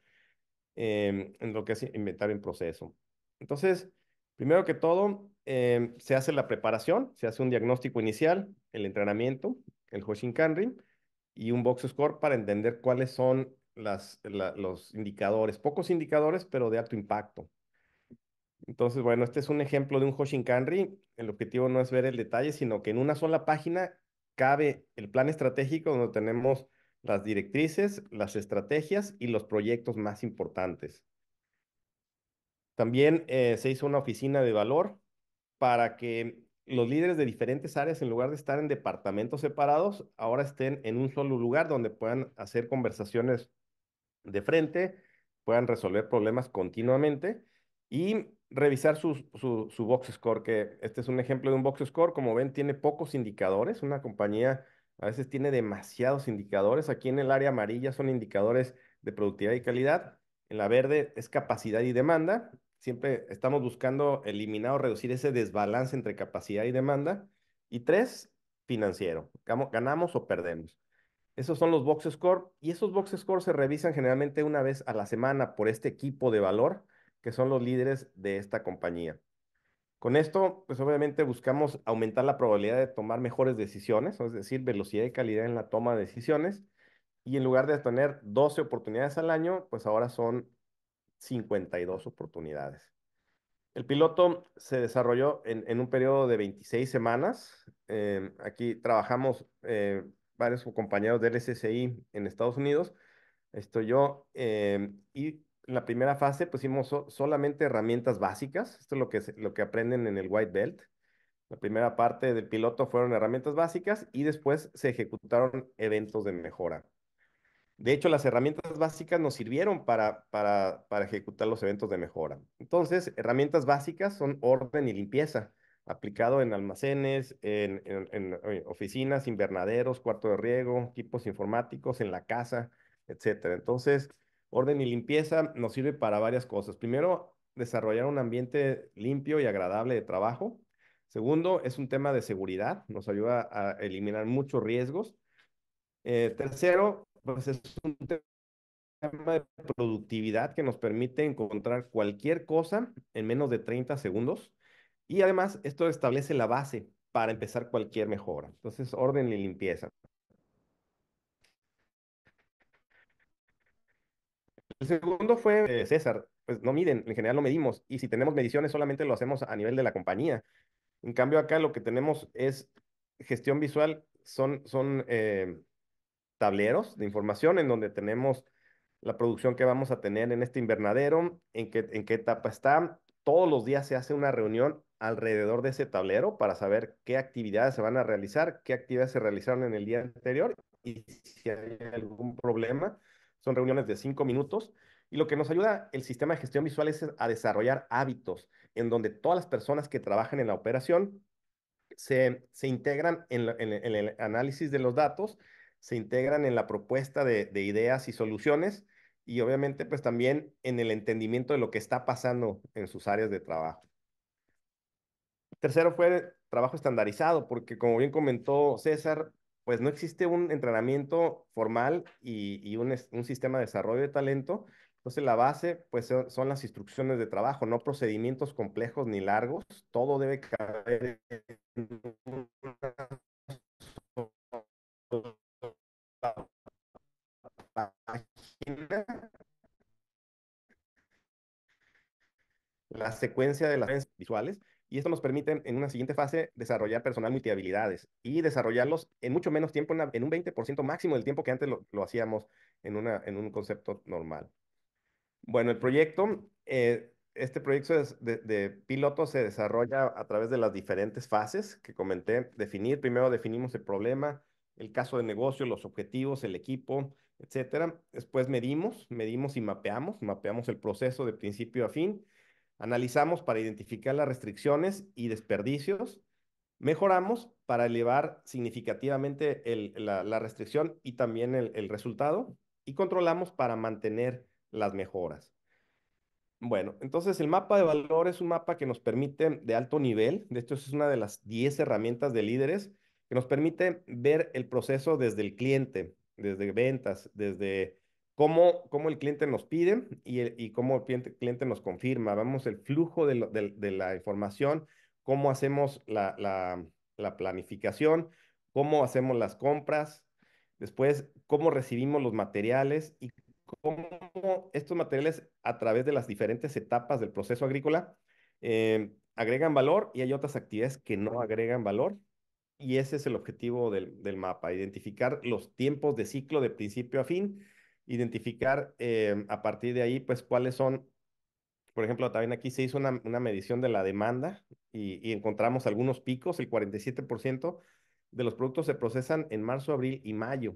em, en lo que es inventario en proceso. Entonces, primero que todo, em, se hace la preparación, se hace un diagnóstico inicial, el entrenamiento, el kanri y un box score para entender cuáles son las, los indicadores, pocos indicadores, pero de alto impacto. Entonces, bueno, este es un ejemplo de un kanri El objetivo no es ver el detalle, sino que en una sola página cabe el plan estratégico donde tenemos las directrices, las estrategias y los proyectos más importantes. También eh, se hizo una oficina de valor para que los líderes de diferentes áreas, en lugar de estar en departamentos separados, ahora estén en un solo lugar donde puedan hacer conversaciones de frente, puedan resolver problemas continuamente y revisar su, su, su box score, que este es un ejemplo de un box score. Como ven, tiene pocos indicadores, una compañía a veces tiene demasiados indicadores. Aquí en el área amarilla son indicadores de productividad y calidad, en la verde es capacidad y demanda. Siempre estamos buscando eliminar o reducir ese desbalance entre capacidad y demanda. Y tres, financiero, ganamos o perdemos. Esos son los box score y esos box score se revisan generalmente una vez a la semana por este equipo de valor que son los líderes de esta compañía. Con esto, pues obviamente buscamos aumentar la probabilidad de tomar mejores decisiones, es decir, velocidad y calidad en la toma de decisiones. Y en lugar de tener 12 oportunidades al año, pues ahora son 52 oportunidades. El piloto se desarrolló en, un periodo de 26 semanas. Eh, aquí trabajamos eh, varios compañeros del SSI en Estados Unidos, estoy yo, eh, y en la primera fase pusimos solamente herramientas básicas, esto es lo que, lo que aprenden en el White Belt. La primera parte del piloto fueron herramientas básicas y después se ejecutaron eventos de mejora. De hecho, las herramientas básicas nos sirvieron para, para, ejecutar los eventos de mejora. Entonces, herramientas básicas son orden y limpieza, aplicado en almacenes, en, en oficinas, invernaderos, cuarto de riego, equipos informáticos, en la casa, etc. Entonces, Orden y limpieza nos sirve para varias cosas. Primero, desarrollar un ambiente limpio y agradable de trabajo. Segundo, es un tema de seguridad, nos ayuda a eliminar muchos riesgos. Eh, tercero, pues es un tema de productividad que nos permite encontrar cualquier cosa en menos de 30 segundos. Y además, esto establece la base para empezar cualquier mejora. Entonces, orden y limpieza. El segundo fue eh, César, pues no miden, en general no medimos, y si tenemos mediciones solamente lo hacemos a nivel de la compañía. En cambio acá lo que tenemos es gestión visual, son, son eh, tableros de información en donde tenemos la producción que vamos a tener en este invernadero, en qué, en qué etapa está. Todos los días se hace una reunión alrededor de ese tablero para saber qué actividades se van a realizar, qué actividades se realizaron en el día anterior y si hay algún problema, son reuniones de cinco minutos. Y lo que nos ayuda el sistema de gestión visual es a desarrollar hábitos en donde todas las personas que trabajan en la operación se, integran en, el análisis de los datos, se integran en la propuesta de, de, ideas y soluciones y obviamente pues también en el entendimiento de lo que está pasando en sus áreas de trabajo. Tercero fue trabajo estandarizado, porque como bien comentó César, pues no existe un entrenamiento formal y, un, sistema de desarrollo de talento. Entonces la base pues son las instrucciones de trabajo, no procedimientos complejos ni largos. Todo debe caer en La secuencia de las visuales y esto nos permite en una siguiente fase desarrollar personal multihabilidades y desarrollarlos en mucho menos tiempo, en, un 20% máximo del tiempo que antes lo, hacíamos en, un concepto normal. Bueno, el proyecto, eh, este proyecto de, de, piloto se desarrolla a través de las diferentes fases que comenté. Definir, primero definimos el problema, el caso de negocio, los objetivos, el equipo, etcétera. Después medimos, medimos y mapeamos, mapeamos el proceso de principio a fin Analizamos para identificar las restricciones y desperdicios. Mejoramos para elevar significativamente la, restricción y también el, el resultado. Y controlamos para mantener las mejoras. Bueno, entonces el mapa de valor es un mapa que nos permite de alto nivel, de hecho es una de las 10 herramientas de líderes, que nos permite ver el proceso desde el cliente, desde ventas, desde cómo, cómo el cliente nos pide y, y cómo el cliente, cliente, nos confirma. Vamos el flujo de, la información, cómo hacemos la, la, planificación, cómo hacemos las compras, después cómo recibimos los materiales y cómo estos materiales a través de las diferentes etapas del proceso agrícola eh, agregan valor y hay otras actividades que no agregan valor. Y ese es el objetivo del, del mapa, identificar los tiempos de ciclo de principio a fin, identificar eh, a partir de ahí, pues cuáles son, por ejemplo, también aquí se hizo una, medición de la demanda y, encontramos algunos picos, el 47% de los productos se procesan en marzo, abril y mayo.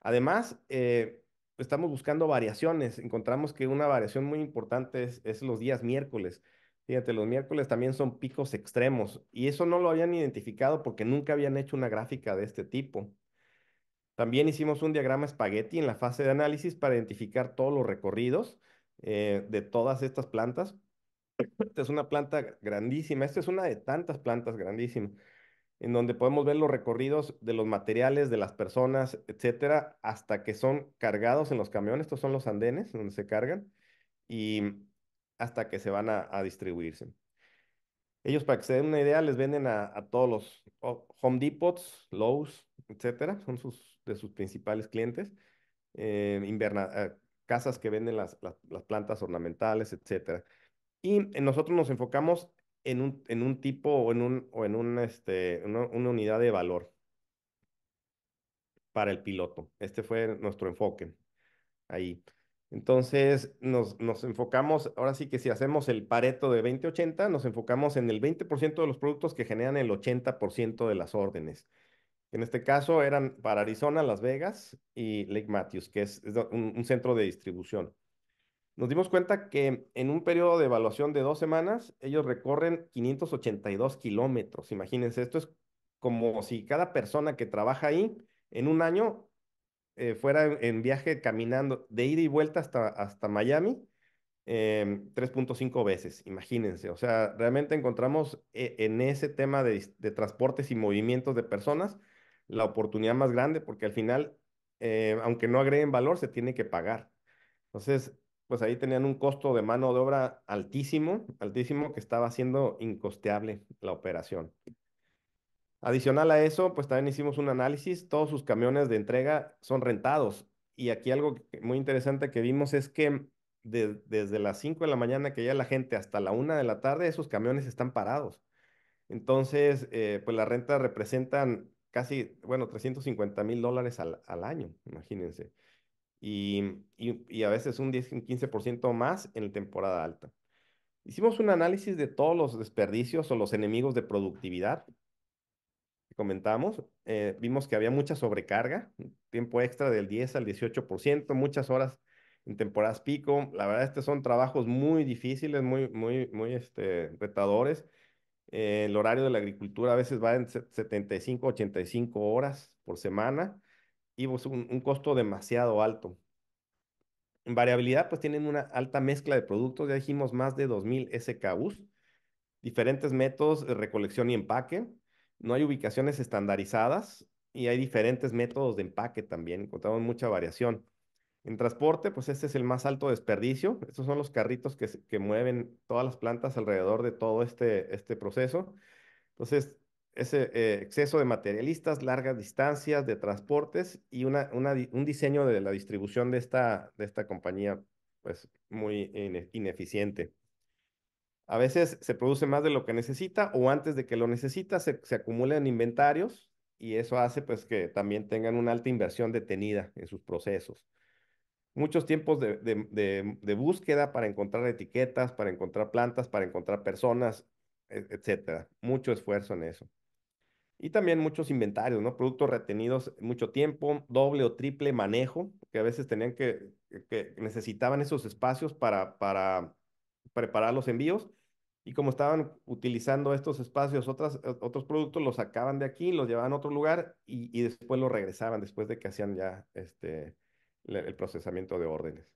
Además, eh, estamos buscando variaciones, encontramos que una variación muy importante es, es los días miércoles. Fíjate, los miércoles también son picos extremos y eso no lo habían identificado porque nunca habían hecho una gráfica de este tipo. También hicimos un diagrama espagueti en la fase de análisis para identificar todos los recorridos eh, de todas estas plantas. Esta es una planta grandísima, esta es una de tantas plantas grandísimas, en donde podemos ver los recorridos de los materiales, de las personas, etcétera, hasta que son cargados en los camiones. Estos son los andenes donde se cargan y hasta que se van a, distribuirse. Ellos, para que se den una idea, les venden a, todos los oh, Home Depots, Lowe's, etcétera. Son sus, de sus principales clientes, eh, eh, casas que venden las, plantas ornamentales, etc. Y nosotros nos enfocamos en un, en un tipo o en, un, o en este, una, unidad de valor para el piloto. Este fue nuestro enfoque ahí. Entonces, nos, enfocamos, ahora sí que si hacemos el pareto de 20-80, nos enfocamos en el 20% de los productos que generan el 80% de las órdenes. En este caso eran para Arizona, Las Vegas y Lake Matthews, que es, un, centro de distribución. Nos dimos cuenta que en un periodo de evaluación de dos semanas, ellos recorren 582 kilómetros. Imagínense, esto es como si cada persona que trabaja ahí en un año eh, fuera en, viaje caminando de ida y vuelta hasta, hasta Miami 3.5 em, veces, imagínense. O sea, realmente encontramos eh, en ese tema de, de transportes y movimientos de personas la oportunidad más grande, porque al final, eh, aunque no agreguen valor, se tiene que pagar. Entonces, pues ahí tenían un costo de mano de obra altísimo, altísimo, que estaba haciendo incosteable la operación. Adicional a eso, pues también hicimos un análisis, todos sus camiones de entrega son rentados. Y aquí algo muy interesante que vimos es que desde las 5 de la mañana que ya la gente hasta la 1 de la tarde, esos camiones están parados. Entonces, eh, pues la renta representan casi, bueno, 350 mil dólares al, año, imagínense. Y, a veces un 10, 15% más en temporada alta. Hicimos un análisis de todos los desperdicios o los enemigos de productividad comentamos. Eh, vimos que había mucha sobrecarga, tiempo extra del 10 al 18%, muchas horas en temporadas pico. La verdad, estos son trabajos muy difíciles, muy, muy, muy este, retadores eh, el horario de la agricultura a veces va en 75, 85 horas por semana y pues, un, costo demasiado alto. En variabilidad, pues tienen una alta mezcla de productos, ya dijimos más de 2.000 SKUs, diferentes métodos de recolección y empaque, no hay ubicaciones estandarizadas y hay diferentes métodos de empaque también, encontramos mucha variación. En transporte, pues este es el más alto desperdicio. Estos son los carritos que, mueven todas las plantas alrededor de todo este, este proceso. Entonces, ese eh, exceso de materialistas, largas distancias de transportes y un diseño de la distribución de esta, de esta compañía pues muy ineficiente. A veces se produce más de lo que necesita o antes de que lo necesita se, se acumulan inventarios y eso hace pues que también tengan una alta inversión detenida en sus procesos muchos tiempos de, búsqueda para encontrar etiquetas, para encontrar plantas, para encontrar personas, e, etcétera. Mucho esfuerzo en eso. Y también muchos inventarios, ¿no? Productos retenidos mucho tiempo, doble o triple manejo, que a veces tenían que, que necesitaban esos espacios para, para preparar los envíos. Y como estaban utilizando estos espacios, otras, otros productos los sacaban de aquí, los llevaban a otro lugar y, y después los regresaban después de que hacían ya este, el procesamiento de órdenes.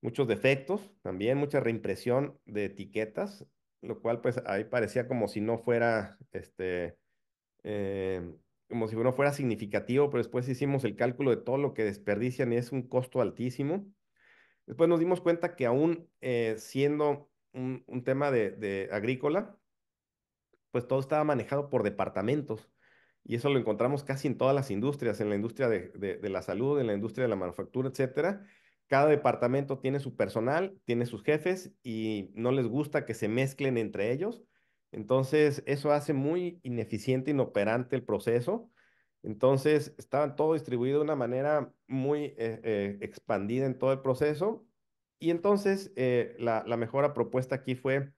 Muchos defectos, también mucha reimpresión de etiquetas, lo cual pues ahí parecía como si no fuera, este, eh, como si no fuera significativo, pero después hicimos el cálculo de todo lo que desperdician y es un costo altísimo. Después nos dimos cuenta que aún eh, siendo un, tema de, agrícola, pues todo estaba manejado por departamentos y eso lo encontramos casi en todas las industrias, en la industria de, la salud, en la industria de la manufactura, etcétera. Cada departamento tiene su personal, tiene sus jefes y no les gusta que se mezclen entre ellos. Entonces, eso hace muy ineficiente, inoperante el proceso. Entonces, estaba todo distribuido de una manera muy eh, eh, expandida en todo el proceso. Y entonces, eh, la, la mejora propuesta aquí fue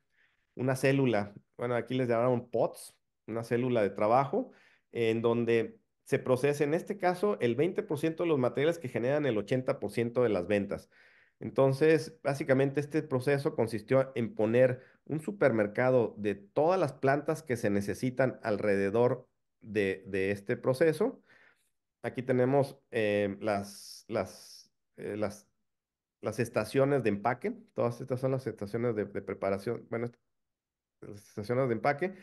una célula. Bueno, aquí les llamaron POTS, una célula de trabajo, en donde se procesa, en este caso, el 20% de los materiales que generan el 80% de las ventas. Entonces, básicamente este proceso consistió en poner un supermercado de todas las plantas que se necesitan alrededor de, este proceso. Aquí tenemos eh, las, eh, las, las, estaciones de empaque. Todas estas son las estaciones de, de preparación. Bueno, las estaciones de empaque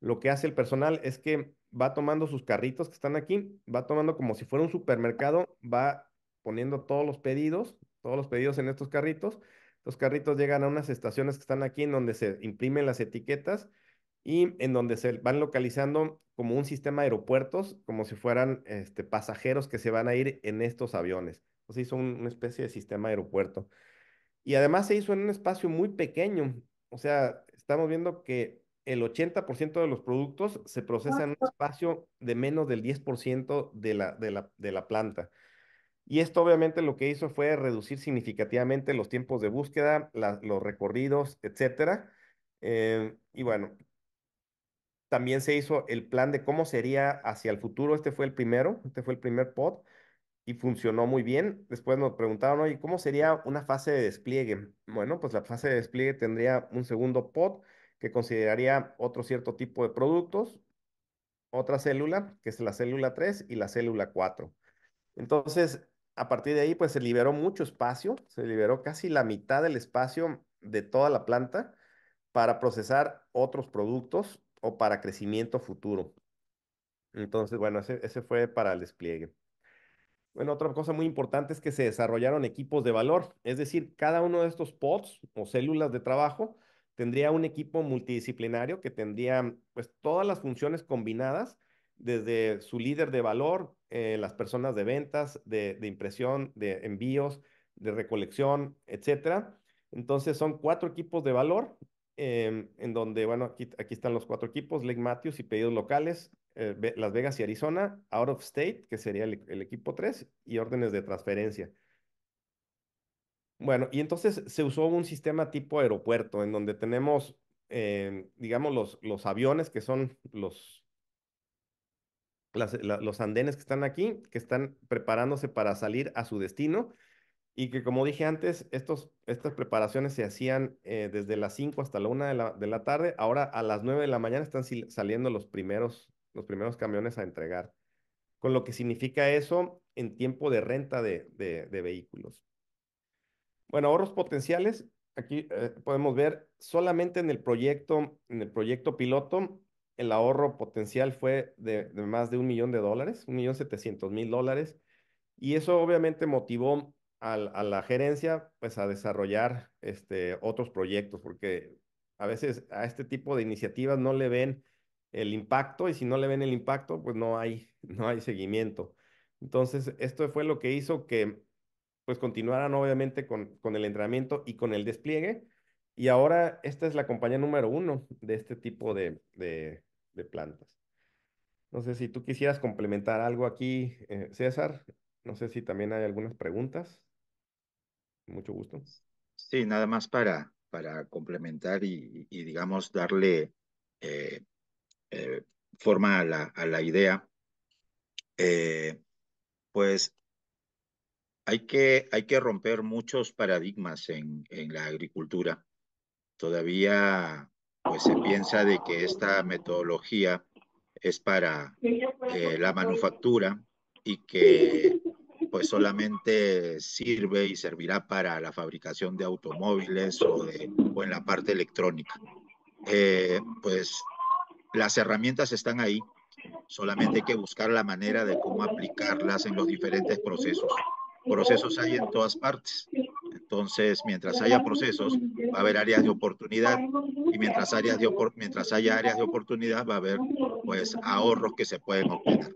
lo que hace el personal es que va tomando sus carritos que están aquí, va tomando como si fuera un supermercado, va poniendo todos los pedidos, todos los pedidos en estos carritos. Los carritos llegan a unas estaciones que están aquí en donde se imprimen las etiquetas y en donde se van localizando como un sistema de aeropuertos, como si fueran este, pasajeros que se van a ir en estos aviones. Entonces hizo una especie de sistema de aeropuerto. Y además se hizo en un espacio muy pequeño. O sea, estamos viendo que el 80% de los productos se procesa en un espacio de menos del 10% de la, de, la, planta. Y esto obviamente lo que hizo fue reducir significativamente los tiempos de búsqueda, los recorridos, etcétera. Eh, y bueno, también se hizo el plan de cómo sería hacia el futuro. Este fue el primero, este fue el primer pod y funcionó muy bien. Después nos preguntaron, oye, ¿cómo sería una fase de despliegue? Bueno, pues la fase de despliegue tendría un segundo pod que consideraría otro cierto tipo de productos, otra célula, que es la célula 3 y la célula 4. Entonces, a partir de ahí, pues se liberó mucho espacio, se liberó casi la mitad del espacio de toda la planta para procesar otros productos o para crecimiento futuro. Entonces, bueno, ese, ese fue para el despliegue. Bueno, otra cosa muy importante es que se desarrollaron equipos de valor, es decir, cada uno de estos pods o células de trabajo tendría un equipo multidisciplinario que tendría pues todas las funciones combinadas, desde su líder de valor, eh, las personas de ventas, de, impresión, de envíos, de recolección, etcétera. Entonces son cuatro equipos de valor, em, en donde, bueno, aquí, están los cuatro equipos, Lake Matthews y pedidos locales, eh, Las Vegas y Arizona, Out of State, que sería el equipo 3, y órdenes de transferencia. Bueno, y entonces se usó un sistema tipo aeropuerto, en donde tenemos, eh, digamos, los, aviones que son los, los andenes que están aquí, que están preparándose para salir a su destino, y que como dije antes, estos, estas preparaciones se hacían eh, desde las 5 hasta la 1 de la, de la tarde, ahora a las 9 de la mañana están saliendo los primeros, los primeros camiones a entregar, con lo que significa eso en tiempo de renta de vehículos. Bueno, ahorros potenciales, aquí eh, podemos ver solamente en el proyecto, en el proyecto piloto, el ahorro potencial fue de, más de un millón de dólares, un millón setecientos mil dólares, y eso obviamente motivó a, la gerencia pues a desarrollar este, otros proyectos, porque a veces a este tipo de iniciativas no le ven el impacto y si no le ven el impacto, pues no hay, no hay seguimiento. Entonces, esto fue lo que hizo que pues continuarán obviamente con, con el entrenamiento y con el despliegue. Y ahora esta es la compañía número uno de este tipo de, plantas. No sé si tú quisieras complementar algo aquí, eh, César. No sé si también hay algunas preguntas. Mucho gusto. Sí, nada más para, para complementar y, digamos, darle eh, eh, forma a la, a la idea. pues hay que, hay que romper muchos paradigmas en, en la agricultura. Todavía pues, se piensa de que esta metodología es para eh, la manufactura y que pues solamente sirve y servirá para la fabricación de automóviles o, de, en la parte electrónica. Eh, pues las herramientas están ahí, solamente hay que buscar la manera de cómo aplicarlas en los diferentes procesos. Procesos hay en todas partes. Entonces, mientras haya procesos, va a haber áreas de oportunidad y mientras, áreas de, mientras haya áreas de oportunidad, va a haber pues ahorros que se pueden obtener.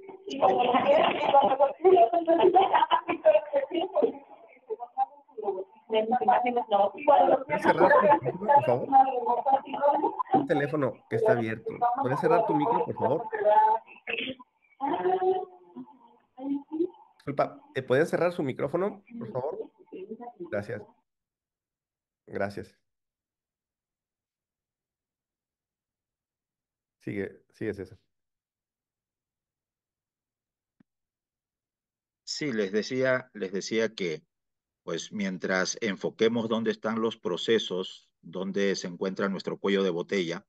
por favor? Un teléfono que está abierto. ¿Puedes cerrar tu micro, por favor? Disculpa, ¿podías cerrar su micrófono, por favor? Gracias. Gracias. Sigue, sigue César. Sí, les decía, les decía que pues mientras enfoquemos dónde están los procesos, dónde se encuentra nuestro cuello de botella,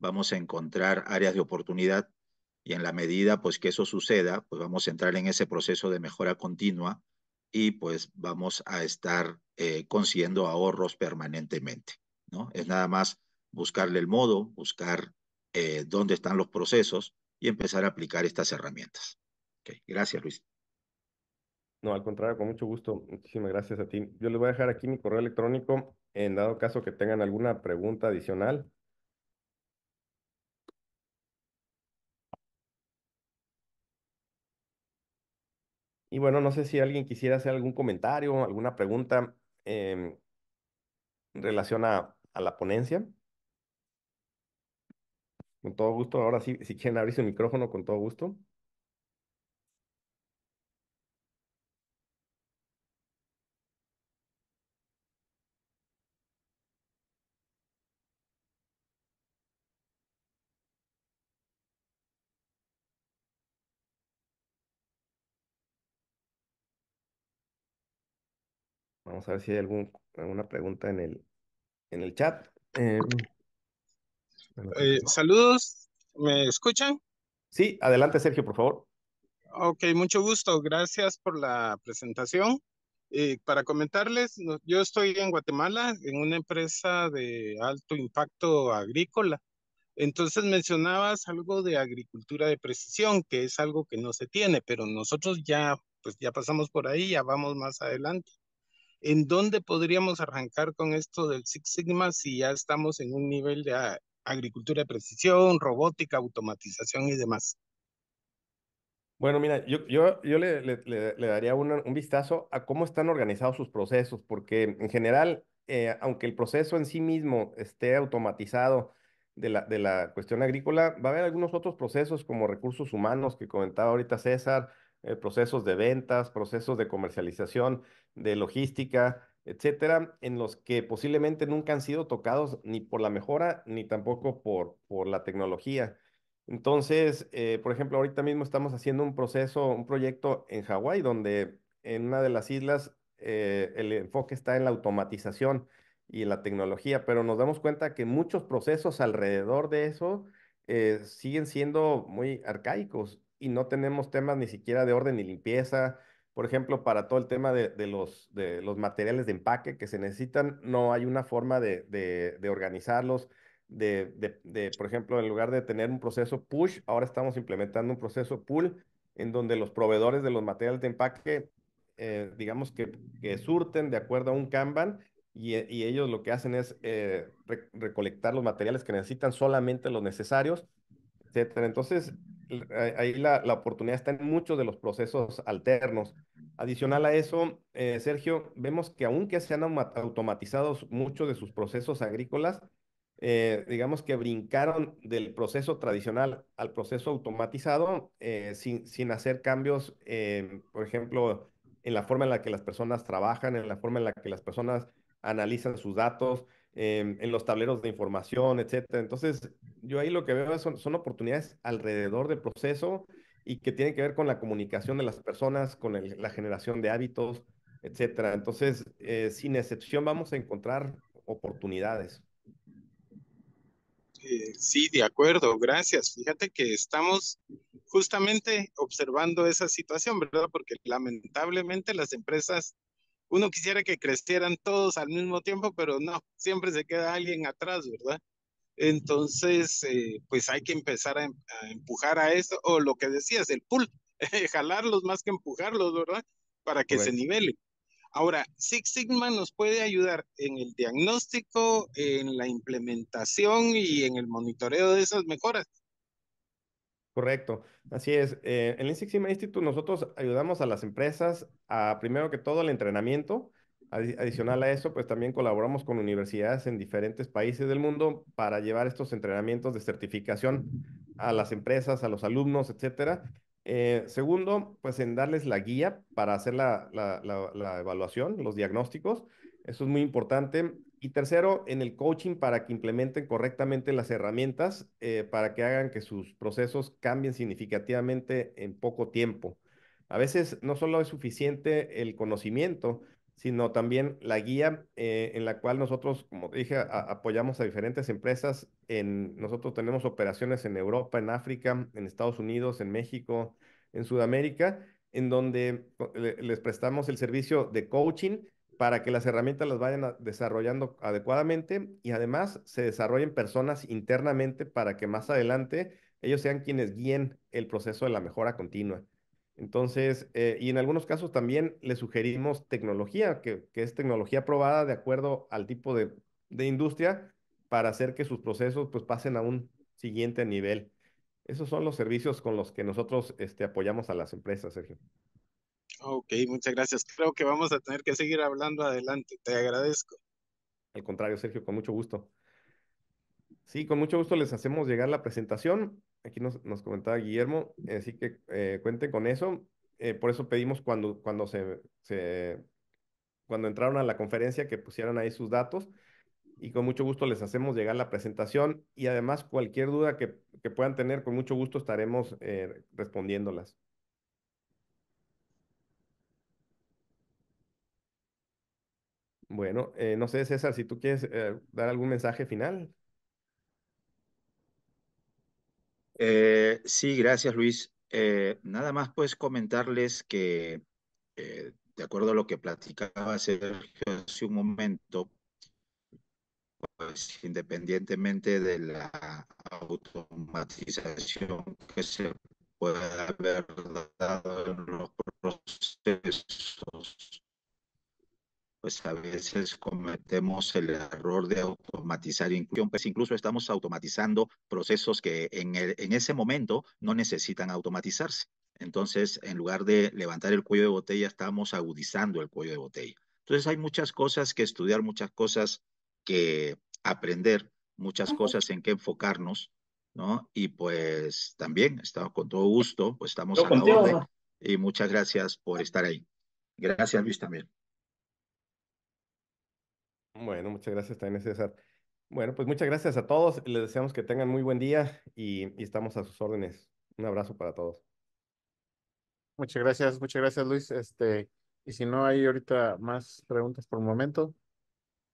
vamos a encontrar áreas de oportunidad y en la medida pues que eso suceda, pues vamos a entrar en ese proceso de mejora continua y pues vamos a estar eh, consiguiendo ahorros permanentemente, ¿no? Es nada más buscarle el modo, buscar eh, dónde están los procesos y empezar a aplicar estas herramientas. Gracias, Luis. No, al contrario, con mucho gusto. Muchísimas gracias a ti. Yo les voy a dejar aquí mi correo electrónico en dado caso que tengan alguna pregunta adicional Y bueno, no sé si alguien quisiera hacer algún comentario, alguna pregunta eh, en relación a, a, la ponencia. Con todo gusto, ahora sí, si quieren abrir su micrófono, con todo gusto. Vamos a ver si hay alguna pregunta en el, en el chat. Eh, eh, saludos, ¿me escuchan? Sí, adelante Sergio, por favor. Ok, mucho gusto, gracias por la presentación. Eh, para comentarles, yo estoy en Guatemala en una empresa de alto impacto agrícola. Entonces mencionabas algo de agricultura de precisión, que es algo que no se tiene, pero nosotros ya, pues ya pasamos por ahí, ya vamos más adelante. ¿En dónde podríamos arrancar con esto del Six Sigma si ya estamos en un nivel de agricultura de precisión, robótica, automatización y demás? Bueno, mira, yo, yo, le, daría un vistazo a cómo están organizados sus procesos, porque en general, eh, aunque el proceso en sí mismo esté automatizado de la, de la cuestión agrícola, va a haber algunos otros procesos como recursos humanos que comentaba ahorita César, eh, procesos de ventas, procesos de comercialización, de logística, etcétera, en los que posiblemente nunca han sido tocados ni por la mejora ni tampoco por, por la tecnología. Entonces, eh, por ejemplo, ahorita mismo estamos haciendo un proceso, un proyecto en Hawái, donde en una de las islas eh, el enfoque está en la automatización y en la tecnología, pero nos damos cuenta que muchos procesos alrededor de eso siguen siendo muy arcaicos y no tenemos temas ni siquiera de orden y limpieza. Por ejemplo, para todo el tema de, de los, de los materiales de empaque que se necesitan, no hay una forma de, de, de organizarlos. De, de, por ejemplo, en lugar de tener un proceso push, ahora estamos implementando un proceso pull en donde los proveedores de los materiales de empaque, eh, digamos que, surten de acuerdo a un Kanban y, eh, ellos lo que hacen es eh, recolectar los materiales que necesitan, solamente los necesarios, etcétera. Entonces, ahí la, oportunidad está en muchos de los procesos alternos. Adicional a eso, eh, Sergio, vemos que aunque se han automatizado muchos de sus procesos agrícolas, eh, digamos que brincaron del proceso tradicional al proceso automatizado eh, sin, sin, hacer cambios, por ejemplo, en la forma en la que las personas trabajan, en la forma en la que las personas analizan sus datos, en los tableros de información, etcétera. Entonces, yo ahí lo que veo son, oportunidades alrededor del proceso y que tienen que ver con la comunicación de las personas, con la generación de hábitos, etcétera. Entonces, eh, sin excepción, vamos a encontrar oportunidades. Eh, sí, de acuerdo, gracias. Fíjate que estamos justamente observando esa situación, ¿verdad? Porque lamentablemente las empresas uno quisiera que crecieran todos al mismo tiempo, pero no, siempre se queda alguien atrás, ¿verdad? Entonces, eh, pues hay que empezar em, a, empujar a eso, o lo que decías, el pull, jalarlos más que empujarlos, ¿verdad? Para que se pues nivele. Ahora, Six Sigma nos puede ayudar en el diagnóstico, en la implementación y en el monitoreo de esas mejoras, Correcto, así es. Eh, en el Six Institute nosotros ayudamos a las empresas a, primero que todo, el entrenamiento. adicional a eso, pues también colaboramos con universidades en diferentes países del mundo para llevar estos entrenamientos de certificación a las empresas, a los alumnos, etcétera. Eh, segundo, pues en darles la guía para hacer la, la evaluación, los diagnósticos. Eso es muy importante. Y tercero, en el coaching para que implementen correctamente las herramientas eh, para que hagan que sus procesos cambien significativamente en poco tiempo. A veces no solo es suficiente el conocimiento, sino también la guía eh, en la cual nosotros, como dije, apoyamos a diferentes empresas. En, nosotros tenemos operaciones en Europa, en África, en Estados Unidos, en México, en Sudamérica, en donde eh, les prestamos el servicio de coaching para que las herramientas las vayan desarrollando adecuadamente y además se desarrollen personas internamente para que más adelante ellos sean quienes guíen el proceso de la mejora continua. Entonces, eh, y en algunos casos también le sugerimos tecnología, que, es tecnología probada de acuerdo al tipo de, industria para hacer que sus procesos pues pasen a un siguiente nivel. Esos son los servicios con los que nosotros este, apoyamos a las empresas, Sergio. Ok, muchas gracias. Creo que vamos a tener que seguir hablando adelante. Te agradezco. Al contrario, Sergio, con mucho gusto. Sí, con mucho gusto les hacemos llegar la presentación. Aquí nos, comentaba Guillermo, eh, así que eh, cuenten con eso. Eh, por eso pedimos cuando, cuando, se, cuando entraron a la conferencia que pusieran ahí sus datos y con mucho gusto les hacemos llegar la presentación y además cualquier duda que, puedan tener, con mucho gusto estaremos eh, respondiéndolas. Bueno, eh, no sé, César, si tú quieres eh, dar algún mensaje final. Eh, sí, gracias, Luis. nada más pues comentarles que, de acuerdo a lo que platicaba Sergio hace un momento, pues independientemente de la automatización que se pueda haber dado en los procesos pues a veces cometemos el error de automatizar incluso, pues incluso estamos automatizando procesos que en, el, en ese momento no necesitan automatizarse. Entonces, en lugar de levantar el cuello de botella, estamos agudizando el cuello de botella. Entonces, hay muchas cosas que estudiar, muchas cosas que aprender, muchas cosas en que enfocarnos, ¿no? Y pues también, estamos con todo gusto, pues estamos a la orden. Y muchas gracias por estar ahí. Gracias, Luis, también. Bueno, muchas gracias también, César. Bueno, pues muchas gracias a todos. Les deseamos que tengan muy buen día y, estamos a sus órdenes. Un abrazo para todos. Muchas gracias, muchas gracias, Luis. Este, y si no hay ahorita más preguntas por el momento,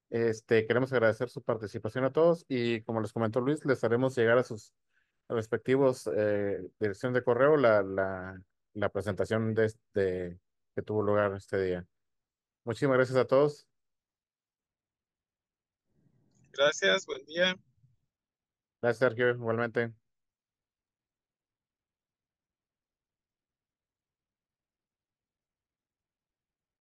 este, queremos agradecer su participación a todos y como les comentó Luis, les haremos llegar a sus respectivos eh, de correo la, presentación de, que tuvo lugar este día. Muchísimas gracias a todos. Gracias, buen día. Gracias, Sergio, igualmente.